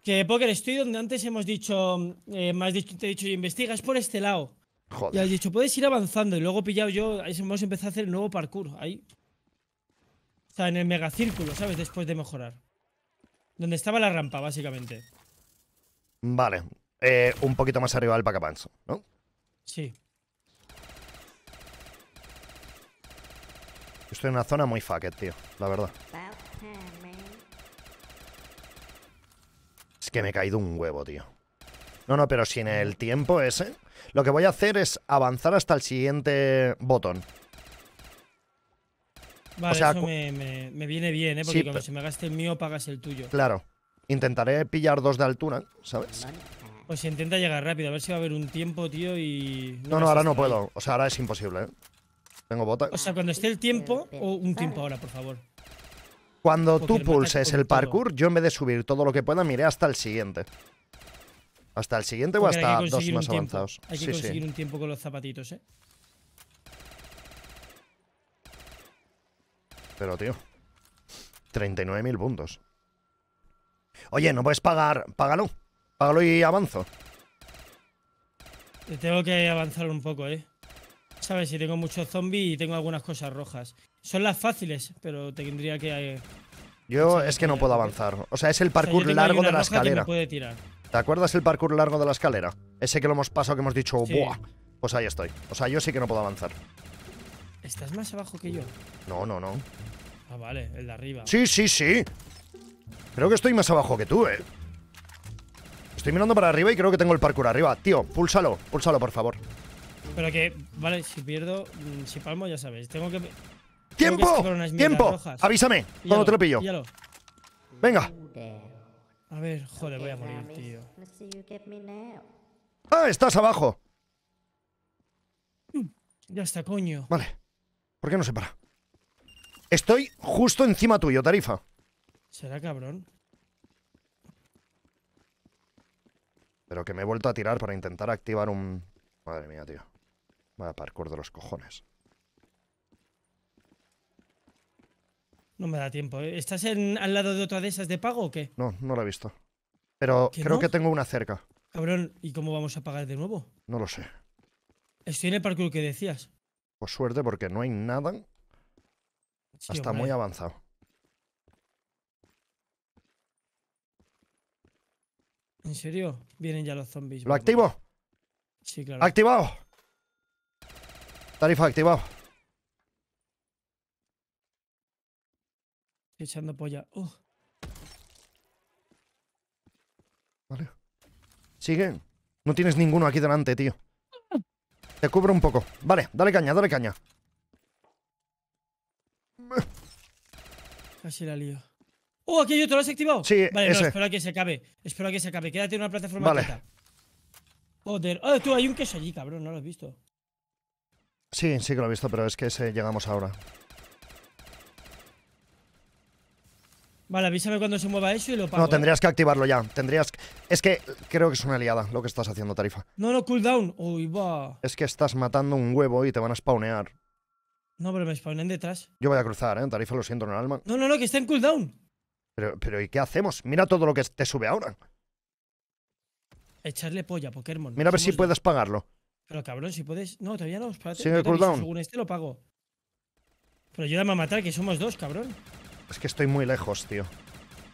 Speaker 2: Que Poker, estoy donde antes hemos dicho, eh, más dicho, te he dicho, investiga, es por este lado. Joder. Y has dicho, puedes ir avanzando. Y luego pillado yo, hemos empezado a hacer el nuevo parkour ahí. O sea, en el megacírculo, ¿sabes? Después de mejorar. Donde estaba la rampa, básicamente.
Speaker 1: Vale. Eh, un poquito más arriba del Pacapanzo, ¿no? Sí. Estoy en una zona muy fucked, tío, la verdad. Es que me he caído un huevo, tío. No, no, pero sin el tiempo ese... Lo que voy a hacer es avanzar hasta el siguiente botón.
Speaker 2: Vale, o sea, eso me, viene bien, ¿eh? Porque como si me gaste el mío, pagas el tuyo. Claro.
Speaker 1: Intentaré pillar dos de altura, ¿sabes?
Speaker 2: Pues intenta llegar rápido, a ver si va a haber un tiempo, tío, y... no, no ahora no puedo.
Speaker 1: O sea, ahora es imposible, ¿eh? Tengo O
Speaker 2: sea, cuando esté el tiempo, o un tiempo ahora, por favor.
Speaker 1: Cuando tú pulses el parkour, yo en vez de subir todo lo que pueda, miré hasta el siguiente. Hasta el siguiente o hasta dos más avanzados. Hay que conseguir
Speaker 2: un tiempo con los zapatitos,
Speaker 1: eh. Pero, tío. 39.000 puntos. Oye, no puedes pagar. Págalo. Págalo y avanzo.
Speaker 2: Tengo que avanzar un poco, eh ver Si tengo muchos zombies y tengo algunas cosas rojas. Son las fáciles, pero te tendría que... Eh,
Speaker 1: yo es que no puedo avanzar. O sea, es el parkour largo de la escalera.
Speaker 2: ¿Te
Speaker 1: acuerdas el parkour largo de la escalera? Ese que lo hemos pasado, que hemos dicho, ¡buah! Pues ahí estoy. O sea, yo sí que no puedo avanzar.
Speaker 2: ¿Estás más abajo que yo? No, no, no. Ah, vale, el de arriba. Sí, sí,
Speaker 1: sí. Creo que estoy más abajo que tú, eh. Estoy mirando para arriba y creo que tengo el parkour arriba. Tío, púlsalo, púlsalo, por favor.
Speaker 2: Pero que, vale, si pierdo, mm, si palmo, ya sabéis. Tengo que. ¡Tiempo! ¡Tiempo! Avísame cuando te lo pillo.
Speaker 1: Venga. A ver, joder, voy a morir, tío. Ah, estás abajo. Mm, ya está, coño. Vale. ¿Por qué no se para? Estoy justo encima tuyo, Tarifa.
Speaker 2: ¿Será cabrón?
Speaker 1: Pero que me he vuelto a tirar para intentar activar un... Madre mía, tío. Vaya parkour de los cojones.
Speaker 2: No me da tiempo. ¿eh? ¿Estás en, al lado de otra de esas de pago o qué?
Speaker 1: No, no la he visto. Pero creo que tengo una cerca.
Speaker 2: Cabrón, ¿y cómo vamos a pagar de nuevo? No lo sé. Estoy en el
Speaker 1: parkour que decías. Por pues suerte porque no hay nada Está hasta muy avanzado.
Speaker 2: ¿En serio? Vienen ya los zombies. ¡Lo activo!
Speaker 1: Sí, claro. ¡Activado! Tarifa activado.
Speaker 2: echando polla.
Speaker 1: Vale. Sigue. No tienes ninguno aquí delante, tío. Te cubro un poco. Vale, dale caña, dale caña. Casi la lío.
Speaker 2: ¡Oh, aquí hay otro! ¿Lo has activado? Sí, Vale, espero que se acabe. Espero que se acabe. Quédate en una plataforma vale. Joder. Oh, tú, hay un queso allí, cabrón. No lo has visto.
Speaker 1: Sí, sí que lo he visto, pero es que ese llegamos ahora.
Speaker 2: Vale, avísame cuando se mueva eso y lo pago. No, ¿eh? tendrías
Speaker 1: que activarlo ya. Tendrías. Es que creo que es una liada lo que estás haciendo, Tarifa.
Speaker 2: No, no, cooldown. Uy, va.
Speaker 1: Es que estás matando un huevo y te van a spawnear.
Speaker 2: No, pero me spawnen detrás.
Speaker 1: Yo voy a cruzar, ¿eh? Tarifa, lo siento, no alma. No, no, no, que está en cooldown. Pero, pero, ¿y qué hacemos? Mira todo lo que te sube ahora.
Speaker 2: Echarle polla, Pokémon. Mira a ver si
Speaker 1: puedes pagarlo.
Speaker 2: Pero cabrón, si puedes. No, todavía no. Espérate. Sigue cooldown. Según este lo pago. Pero ayúdame a matar, que somos dos, cabrón.
Speaker 1: Es que estoy muy lejos, tío.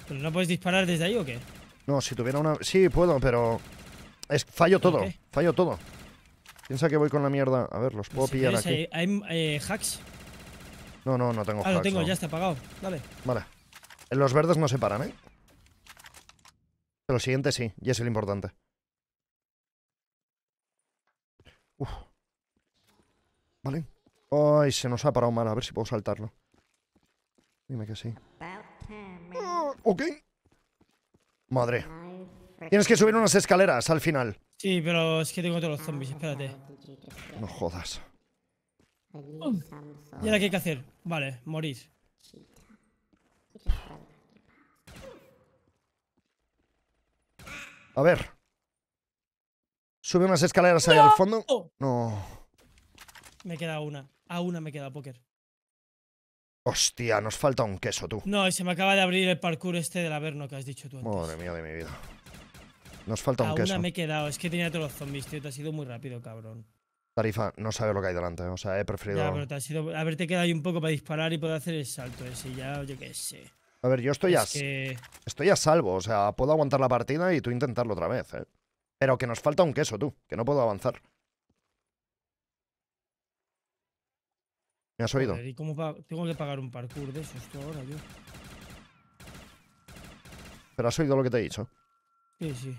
Speaker 2: ¿Pero no puedes disparar desde ahí o qué?
Speaker 1: No, si tuviera una. Sí, puedo, pero. Es... Fallo todo. Fallo todo. Piensa que voy con la mierda. A ver, los puedo pillar aquí.
Speaker 2: ¿Hay, eh, hacks?
Speaker 1: No, no, no tengo hacks. Ah, lo tengo, ya está apagado. Dale. Vale. Los verdes no se paran, ¿eh? Pero el siguiente sí, y es el importante. Vale. Ay, se nos ha parado mal. A ver si puedo saltarlo. Dime que sí. ok. Madre. Tienes que subir unas escaleras al final.
Speaker 2: Sí, pero es que tengo todos los zombies. Espérate.
Speaker 1: No jodas.
Speaker 2: ¿Y ahora qué hay que hacer? Vale, morir.
Speaker 1: A ver. Sube unas escaleras ahí al fondo. No.
Speaker 2: Me queda una. A una me queda póker.
Speaker 1: Hostia, nos falta un queso, tú.
Speaker 2: No, se me acaba de abrir el parkour este del Averno que has dicho tú antes.
Speaker 1: Madre mía de mi vida. Nos falta un queso. A una me
Speaker 2: he quedado. Es que tenía todos los zombies, tío. Te has ido muy rápido, cabrón.
Speaker 1: Tarifa, no sabe lo que hay delante. O sea, he preferido... A
Speaker 2: pero te quedado ahí un poco para disparar y poder hacer el salto ese. Ya, yo qué sé.
Speaker 1: A ver, yo estoy Estoy a salvo. O sea, puedo aguantar la partida y tú intentarlo otra vez, eh. Pero que nos falta un queso, tú, que no puedo avanzar. ¿Me has oído?
Speaker 2: ¿Y cómo tengo que pagar un parkour de esos tú, ahora yo?
Speaker 1: Pero has oído lo que te he dicho. Sí, sí.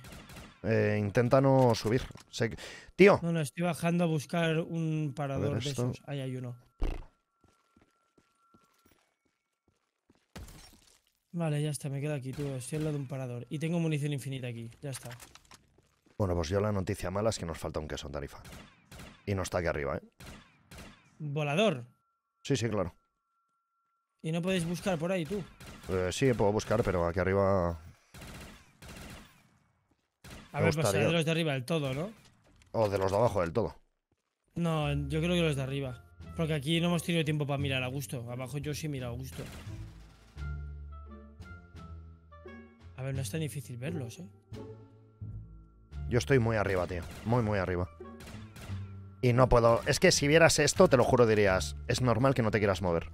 Speaker 1: Eh, intenta no subir. Tío. No, no, estoy bajando a buscar un parador de esos.
Speaker 2: Ahí hay uno. Vale, ya está, me quedo aquí, tú. Estoy al lado de un parador. Y tengo munición infinita aquí, ya está.
Speaker 1: Bueno, pues yo la noticia mala es que nos falta un queso en tarifa. Y no está aquí arriba, ¿eh?
Speaker 2: ¿Volador? Sí, sí, claro. ¿Y no podéis buscar por ahí tú?
Speaker 1: Eh, sí, puedo buscar, pero aquí arriba...
Speaker 2: A ver, pues de los de arriba del todo, ¿no?
Speaker 1: O de los de abajo del todo.
Speaker 2: No, yo creo que los de arriba. Porque aquí no hemos tenido tiempo para mirar a gusto. Abajo yo sí mirado a gusto. A ver, no es tan difícil verlos, ¿eh?
Speaker 1: Yo estoy muy arriba, tío. Muy, muy arriba. Y no puedo... Es que si vieras esto, te lo juro, dirías... Es normal que no te quieras mover.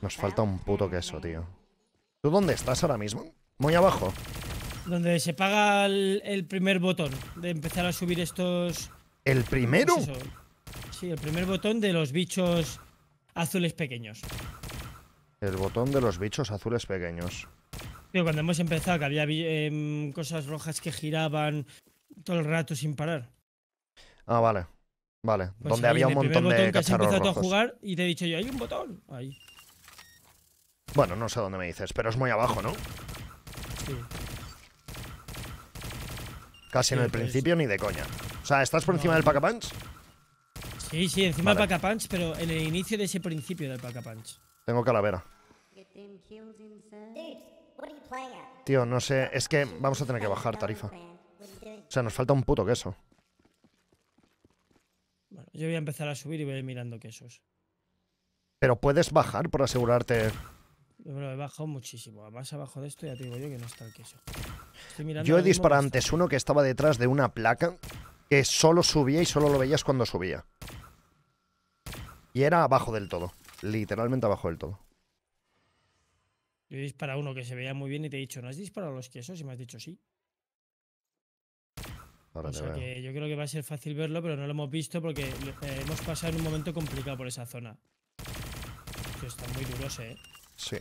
Speaker 1: Nos falta un puto queso, tío. ¿Tú dónde estás ahora mismo? Muy abajo.
Speaker 2: Donde se paga el, primer botón de empezar a subir estos... ¿El primero? sí, el primer botón de los bichos azules pequeños.
Speaker 1: El botón de los bichos azules pequeños
Speaker 2: cuando hemos empezado, que había em, cosas rojas que giraban todo el rato sin parar.
Speaker 1: Ah, vale. Vale. Pues Donde había un montón de que cacharros a
Speaker 2: jugar y te he dicho yo, hay un botón. Ahí.
Speaker 1: Bueno, no sé dónde me dices, pero es muy abajo, ¿no? Sí. Casi en el pues. principio ni de coña. O sea, ¿estás por encima del pack punch?
Speaker 2: Sí, sí, encima del pack punch, pero en el inicio de ese principio del pack punch. Tengo calavera.
Speaker 1: Tío, no sé. Es que vamos a tener que bajar tarifa. O sea, nos falta un puto queso.
Speaker 2: yo voy a empezar a subir y voy a ir mirando quesos.
Speaker 1: Pero puedes bajar por asegurarte.
Speaker 2: Yo he bajado muchísimo. Más abajo de esto ya te digo yo que no está el queso. yo he disparado
Speaker 1: antes uno que estaba detrás de una placa que solo subía y solo lo veías cuando subía. Y era abajo del todo. Literalmente abajo del todo.
Speaker 2: Yo he disparado uno que se veía muy bien y te he dicho, ¿no has disparado los quesos? Y me has dicho sí. Ahora o sea que yo creo que va a ser fácil verlo, pero no lo hemos visto porque eh, hemos pasado en un momento complicado por esa zona. Esto está muy duros, ¿eh? Sí.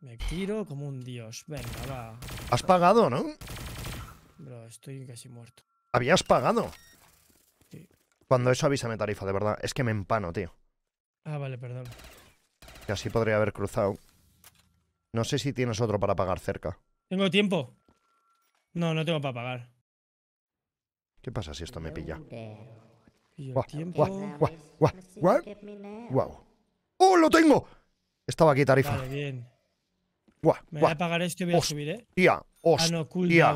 Speaker 2: Me tiro como un dios. Venga, va. Has pagado, ¿no? Bro, estoy casi muerto.
Speaker 1: Habías pagado. Sí. Cuando eso avisa avísame tarifa, de verdad. Es que me empano, tío.
Speaker 2: Ah, vale, perdón.
Speaker 1: Casi así podría haber cruzado. No sé si tienes otro para pagar cerca.
Speaker 2: ¿Tengo tiempo? No, no tengo para pagar.
Speaker 1: ¿Qué pasa si esto me pilla? Wow. guau, ¡Oh, lo tengo! Estaba aquí, tarifa. me voy a pagar esto y voy a subir, ¿eh? Hostia,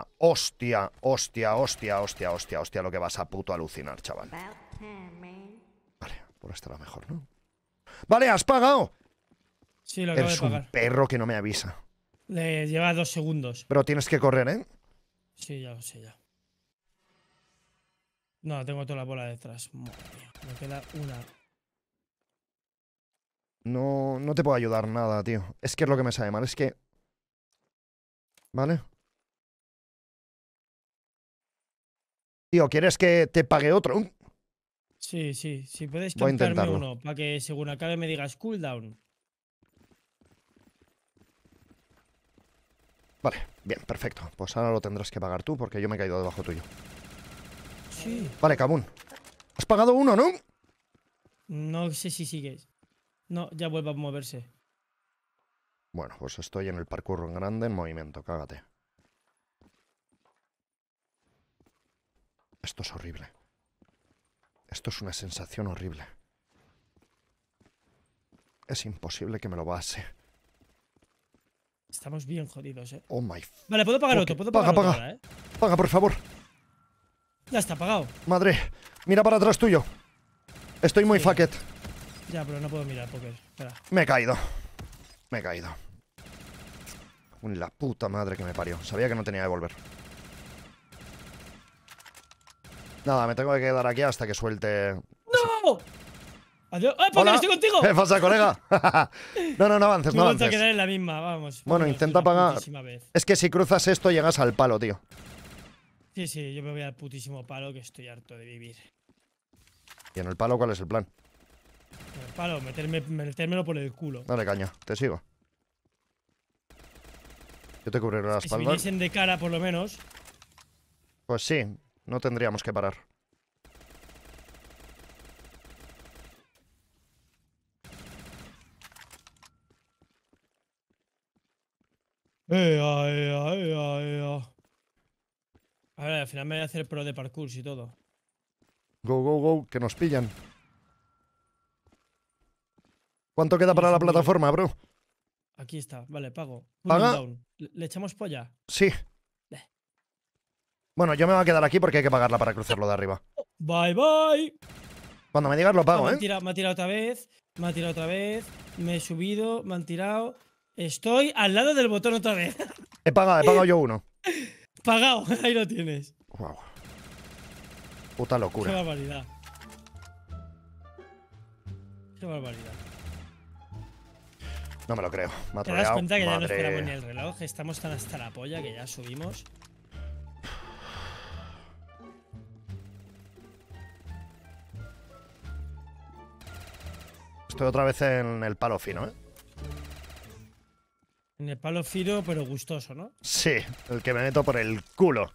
Speaker 1: ah, hostia, hostia, hostia, hostia, hostia, hostia, hostia, hostia, lo que vas a puto alucinar, chaval por estará mejor, ¿no? Vale, has pagado. Sí, lo acabo de pagar. un perro que no me avisa.
Speaker 2: Le lleva dos segundos.
Speaker 1: Pero tienes que correr, ¿eh?
Speaker 2: Sí, ya lo sé, ya. No, tengo toda la bola detrás. me queda una.
Speaker 1: No, no te puedo ayudar nada, tío. Es que es lo que me sale mal, es que... ¿Vale? Tío, ¿quieres que te pague otro?
Speaker 2: Sí, sí, si puedes cantarme uno para que según acabe me digas cooldown.
Speaker 1: Vale, bien, perfecto. Pues ahora lo tendrás que pagar tú porque yo me he caído debajo tuyo. Sí. Vale, cabún
Speaker 2: Has pagado uno, ¿no? No sé si sigues. No, ya vuelve a moverse.
Speaker 1: Bueno, pues estoy en el parkour en grande en movimiento, cágate. Esto es horrible. Esto es una sensación horrible. Es imposible que me lo base.
Speaker 2: Estamos bien jodidos, eh. Oh my.
Speaker 1: Vale, puedo pagar otro, puedo pagar paga, otro. Paga, paga. Eh? Paga, por favor. Ya está, pagado. Madre, mira para atrás tuyo. Estoy muy fucked.
Speaker 2: Ya, pero no puedo mirar, porque. Espera.
Speaker 1: Me he caído. Me he caído. La puta madre que me parió. Sabía que no tenía que volver. Nada, me tengo que quedar aquí hasta que suelte.
Speaker 2: ¡No! Adiós. ¡Eh, no estoy contigo! ¿Qué pasa, colega?
Speaker 1: no, no, no avances, no avances. Me a quedar en la misma, vamos. Bueno, intenta pagar. Es que si cruzas esto llegas al palo, tío.
Speaker 2: Sí, sí, yo me voy al putísimo palo que estoy harto de vivir.
Speaker 1: ¿Y en el palo cuál es el plan?
Speaker 2: En el palo, meterme, metérmelo por el culo.
Speaker 1: Dale caña, te sigo. Yo te cubriré las espalda. Si viniesen
Speaker 2: de cara, por lo menos.
Speaker 1: Pues sí, no tendríamos que parar.
Speaker 2: Ea, ea, ea, ea. A ver, al final me voy a hacer pro de parkour y todo.
Speaker 1: Go, go, go, que nos pillan. ¿Cuánto queda para la plataforma, bro?
Speaker 2: Aquí está, vale, pago. ¿Paga? Le echamos polla.
Speaker 1: Sí. Bueno, yo me voy a quedar aquí porque hay que pagarla para cruzarlo de arriba. Bye, bye. Cuando me digas lo pago, ah,
Speaker 2: ¿eh? me ha tirado otra vez, me ha tirado otra vez, me he subido, me han tirado. Estoy al lado del botón otra vez.
Speaker 1: He pagado, he pagado yo uno.
Speaker 2: Pagado, ahí lo tienes. Puta locura. Qué barbaridad. Qué barbaridad.
Speaker 1: No me lo creo. Me ha ¿Te das cuenta que ya no esperamos ni
Speaker 2: el reloj? Estamos tan hasta la polla que ya subimos.
Speaker 1: Estoy otra vez en el palo fino, ¿eh?
Speaker 2: En el palo fino, pero gustoso, ¿no?
Speaker 1: Sí, el que me meto por el culo.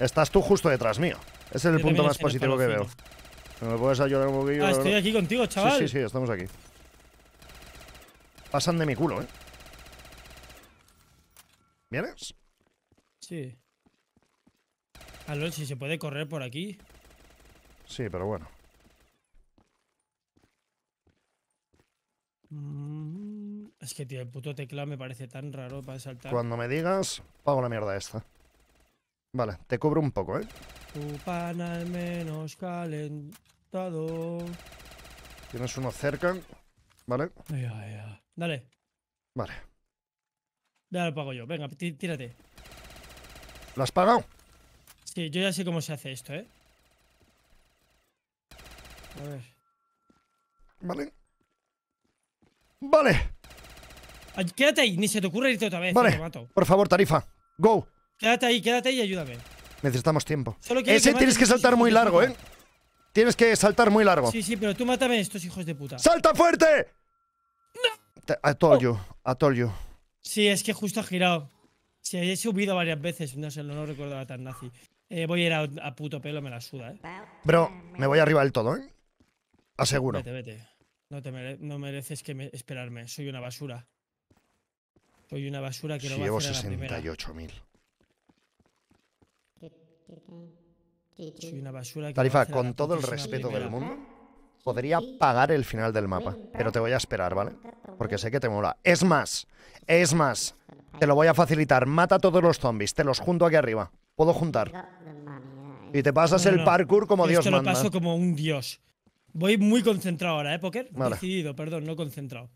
Speaker 1: Estás tú justo detrás mío. Ese es el punto más positivo que veo. ¿Me puedes ayudar un poquillo? Ah, estoy aquí contigo, chaval. Sí, sí, estamos aquí. Pasan de mi culo, ¿eh? ¿Vienes?
Speaker 2: Sí. Aló, si se puede correr por aquí.
Speaker 1: Sí, pero bueno.
Speaker 2: Mm, es que, tío, el puto teclado me parece tan raro para saltar. Cuando
Speaker 1: me digas, pago la mierda esta. Vale, te cubro un poco, ¿eh?
Speaker 2: Tu pan al menos calentado.
Speaker 1: Tienes uno cerca, ¿vale? Ya, ya. Dale. Vale.
Speaker 2: Ya lo pago yo. Venga, tírate. ¿Lo has pagado? Sí, yo ya sé cómo se hace esto, ¿eh? A ver. Vale. Vale. quédate ahí, ni se te ocurre irte otra vez. Vale. Te
Speaker 1: Por favor, Tarifa. Go.
Speaker 2: Quédate ahí, quédate ahí y ayúdame.
Speaker 1: Necesitamos tiempo. Ese tienes que saltar muy largo, ¿eh? Tienes que saltar muy largo. Sí,
Speaker 2: sí, pero tú mátame a estos hijos de puta. ¡Salta
Speaker 1: fuerte! No. I told you,
Speaker 2: Sí, es que justo ha girado. Sí, he subido varias veces, no sé, no recordaba tan nazi. Eh, voy a ir a, a, puto pelo, me la suda, eh.
Speaker 1: Bro, me voy arriba del todo, eh. Aseguro. Vete,
Speaker 2: vete. No, mereces que esperarme. Soy una basura. Soy una basura que no me va a hacer Soy una
Speaker 1: basura que Tarifa, con todo el respeto del mundo, podría pagar el final del mapa, pero te voy a esperar, ¿vale? Porque sé que te mola. Es más, es más, te lo voy a facilitar. Mata a todos los zombies, te los junto aquí arriba. Puedo juntar. Y te eh. pasas el parkour como Dios manda. Esto lo paso
Speaker 2: como un dios. Voy muy concentrado ahora, ¿eh, Poker? Decidido, perdón, no concentrado.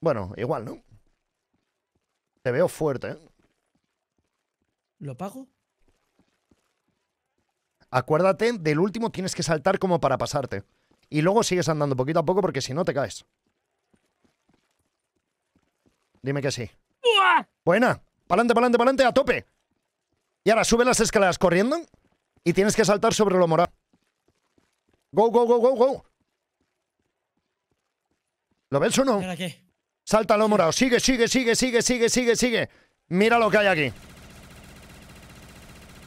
Speaker 1: Bueno, igual, ¿no? Te veo fuerte, ¿eh? ¿Lo pago? Acuérdate, del último tienes que saltar como para pasarte. Y luego sigues andando poquito a poco porque si no te caes. Dime que sí. Buena. Pa'lante, pa'lante, pa'lante, a tope. Y ahora sube las escaleras corriendo y tienes que saltar sobre lo morado. Go, go, go, go, go. ¿Lo ves o no? Sáltalo morado. Sigue, sigue, sigue, sigue, sigue, sigue, sigue. Mira lo que hay aquí.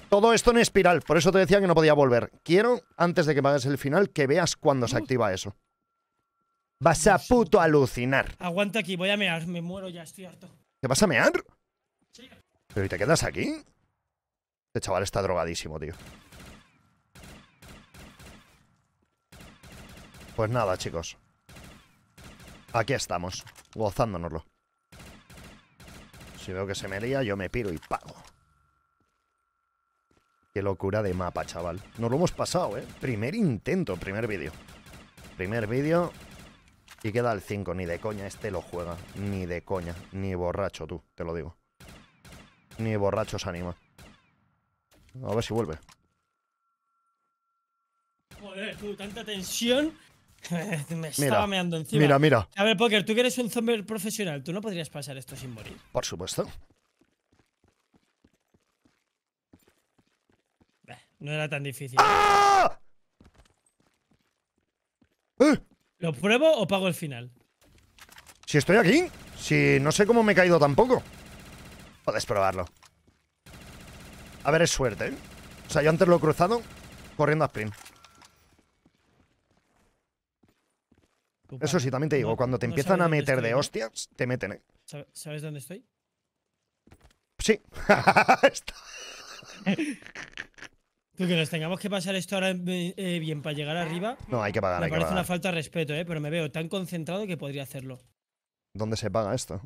Speaker 1: Todo esto en espiral. Por eso te decía que no podía volver. Quiero, antes de que pagues el final, que veas cuando se activa eso. Vas a puto alucinar.
Speaker 2: Aguanta aquí, voy a mear. Me muero ya, estoy harto.
Speaker 1: ¿Te vas a mear? ¿Pero y te quedas aquí? Este chaval está drogadísimo, tío. Pues nada, chicos. Aquí estamos, gozándonoslo. Si veo que se me lía, yo me piro y pago. Qué locura de mapa, chaval. Nos lo hemos pasado, ¿eh? Primer intento, primer vídeo. Primer vídeo y queda el 5. Ni de coña este lo juega. Ni de coña. Ni borracho, tú, te lo digo. Ni borracho se anima. A ver si vuelve.
Speaker 2: Joder, tú, tanta tensión Me estaba meando encima. Mira, mira. A ver, Poker, tú que eres un zombie profesional, ¿tú no podrías pasar esto sin morir? Por supuesto. No era tan difícil. ¡Ah! ¿Eh? ¿Lo pruebo o pago el final?
Speaker 1: Si estoy aquí, si no sé cómo me he caído tampoco. Puedes probarlo. A ver, es suerte, ¿eh? O sea, yo antes lo he cruzado corriendo a sprint. Eso sí, también te digo, cuando te empiezan a meter de hostias, te meten, ¿eh?
Speaker 2: ¿Sabes dónde estoy?
Speaker 1: Sí. Tú que nos
Speaker 2: tengamos que pasar esto ahora eh, eh, bien para llegar arriba. No, hay que pagar. Me hay parece que pagar. una falta de respeto, ¿eh? Pero me veo tan concentrado que podría hacerlo.
Speaker 1: ¿Dónde se paga esto?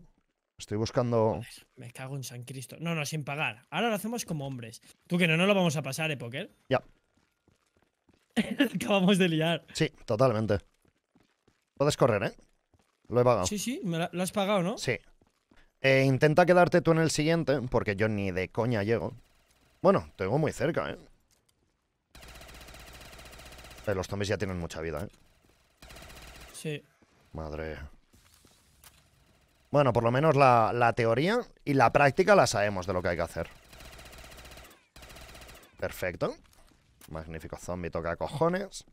Speaker 1: Estoy buscando. me
Speaker 2: cago en San Cristo. No, no, sin pagar. Ahora lo hacemos como hombres. Tú que no, no lo vamos a pasar, ¿eh, Poker?
Speaker 1: Ya. Acabamos de liar. Sí, totalmente. Puedes correr, ¿eh? Lo he pagado. Sí,
Speaker 2: sí, lo has pagado, ¿no? Sí.
Speaker 1: Eh, intenta quedarte tú en el siguiente, porque yo ni de coña llego. Bueno, tengo muy cerca, ¿eh? ¿eh? los zombies ya tienen mucha vida, ¿eh? Sí. Madre. Bueno, por lo menos la, la teoría y la práctica la sabemos de lo que hay que hacer. Perfecto. Magnífico zombie toca cojones.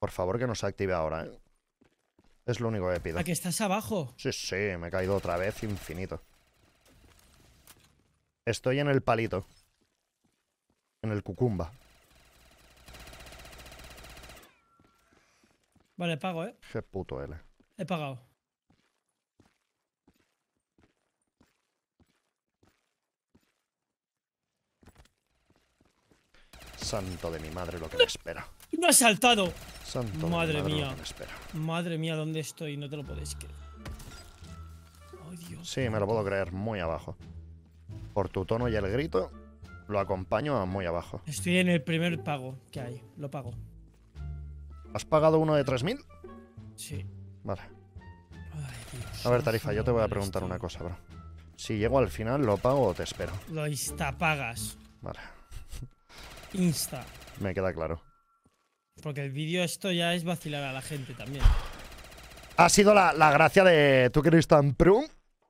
Speaker 1: Por favor, que no se active ahora, ¿eh? Es lo único que pido. ¿A que estás abajo? Sí, sí, me he caído otra vez infinito. Estoy en el palito. En el cucumba. Vale, pago, ¿eh? Qué puto L. He pagado. Santo de mi madre lo que me espera.
Speaker 2: ¡Me ha saltado! Madre mía. Madre mía, ¿dónde estoy? No te lo podéis creer.
Speaker 1: Sí, me lo puedo creer. Muy abajo. Por tu tono y el grito, lo acompaño a muy abajo.
Speaker 2: Estoy en el primer pago que hay. Lo pago.
Speaker 1: ¿Has pagado uno de 3.000? Sí. Vale. a ver, Tarifa, yo te voy a preguntar una cosa, bro. Si llego al final, ¿lo pago o te espero?
Speaker 2: Lo insta pagas.
Speaker 1: Vale. Insta. Me queda claro.
Speaker 2: Porque el vídeo esto ya es vacilar a la gente
Speaker 1: también. Ha sido la, gracia de tú que eres tan pro.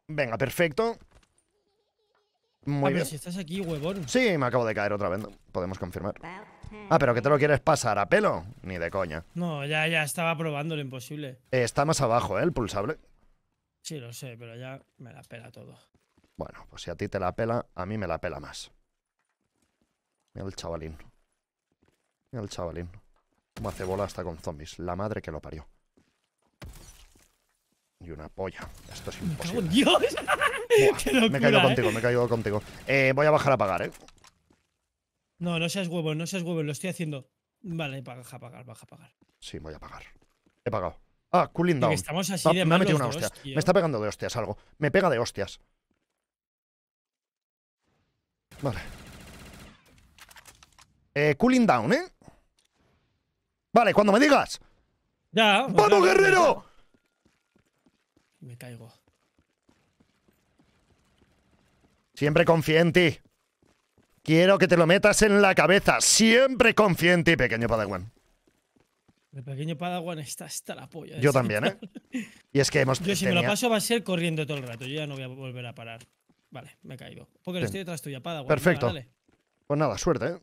Speaker 1: Venga, perfecto. Muy bien. Pero si estás aquí, huevón. Sí, me acabo de caer otra vez. Podemos confirmar. Ah, pero que te lo quieres pasar a pelo. Ni de coña.
Speaker 2: No, ya, ya estaba probando lo imposible.
Speaker 1: está más abajo, ¿eh? El pulsable.
Speaker 2: Sí, lo sé, pero ya me la pela todo.
Speaker 1: Bueno, pues si a ti te la pela, a mí me la pela más. Mira el chavalín. Mira el chavalín como hace bola hasta con zombies. La madre que lo parió. Y una polla. Esto es imposible. ¡Dios! me
Speaker 2: he ¿eh? contigo, me
Speaker 1: he contigo. Eh, voy a bajar a pagar, ¿eh?
Speaker 2: No, no seas huevo, no seas huevo, lo estoy haciendo. Vale, baja a pagar, baja a pagar.
Speaker 1: Sí, voy a pagar. He pagado. Ah, cooling down. Estamos así de me ha metido una hostia. Me está pegando de hostias algo. Me pega de hostias. Vale. Eh, cooling down, ¿eh? Vale, cuando me digas. Ya. ¡Vamos, guerrero! Me caigo. Siempre confía en ti. Quiero que te lo metas en la cabeza. Siempre confía en ti, pequeño Padawan.
Speaker 2: El pequeño Padawan está hasta la polla. Yo ¿eh? también, ¿eh?
Speaker 1: y es que hemos. Yo, si me lo
Speaker 2: paso, va a ser corriendo todo el rato. Yo ya no voy a volver a parar. Vale, me caigo. caído. Porque estoy detrás tuya, Padawan. Perfecto.
Speaker 1: pues nada, suerte, ¿eh?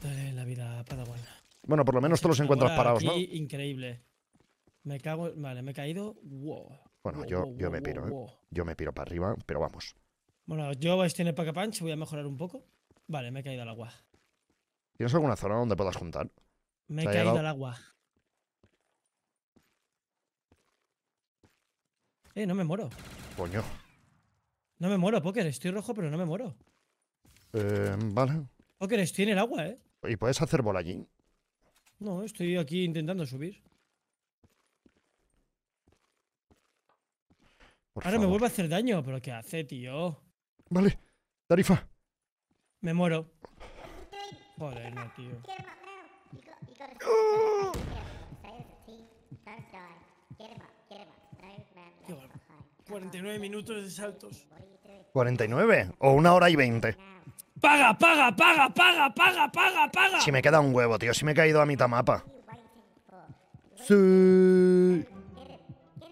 Speaker 1: Dale la vida Padawan. Bueno, por lo menos todos los encuentras parados, ¿no?
Speaker 2: Increíble. Me cago. Vale, me he caído. Bueno, yo, ¿eh? yo me piro, ¿eh?
Speaker 1: Yo me piro para arriba, pero vamos.
Speaker 2: Bueno, yo estoy en el pack punch, voy a mejorar un poco. Vale, me he caído al agua.
Speaker 1: ¿Tienes alguna zona donde puedas juntar? Me he caído al
Speaker 2: agua. Eh, no me muero. Coño. No me muero, Poker. Estoy rojo, pero no me muero.
Speaker 1: Eh, vale.
Speaker 2: Poker, estoy en el agua, eh.
Speaker 1: ¿Y puedes hacer bola
Speaker 2: no, estoy aquí intentando subir. Ahora me vuelve a hacer daño, pero ¿qué hace, tío?
Speaker 1: Vale, tarifa.
Speaker 2: Me muero. Joder, no, tío. 49 ¡Ah! minutos de saltos.
Speaker 1: 49 o una hora y 20.
Speaker 2: Paga, paga, paga,
Speaker 1: paga, paga, paga, paga. Si me queda un huevo, tío. Si me he caído a mitad mapa. Sí.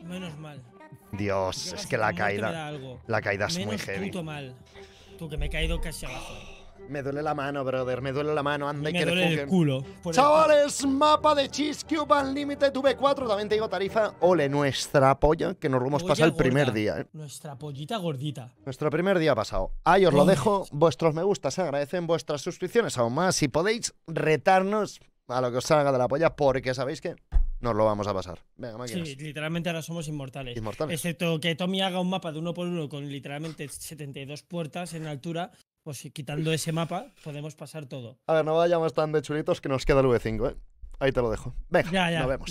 Speaker 1: Menos mal. Dios, es que la caída. La caída es muy heavy.
Speaker 2: Tú que me he caído casi abajo.
Speaker 1: Me duele la mano, brother. Me duele la mano. me que duele el culo. Chavales, mapa de Cheesecube al límite V4. También te digo tarifa. Ole, nuestra polla, que nos lo hemos el primer día. ¿eh? Nuestra pollita gordita. Nuestro primer día ha pasado. Ahí os lo dejo. Vuestros me gustas agradecen. Vuestras suscripciones aún más. Si podéis retarnos a lo que os salga de la polla, porque sabéis que nos lo vamos a pasar. Venga, Sí,
Speaker 2: literalmente ahora somos inmortales. Inmortales. Excepto que Tommy haga un mapa de uno por uno con literalmente 72 puertas en altura pues quitando ese mapa, podemos pasar todo.
Speaker 1: A ver, no vayamos tan de chulitos que nos queda el V5, ¿eh? Ahí te lo dejo. Venga, nos
Speaker 2: vemos.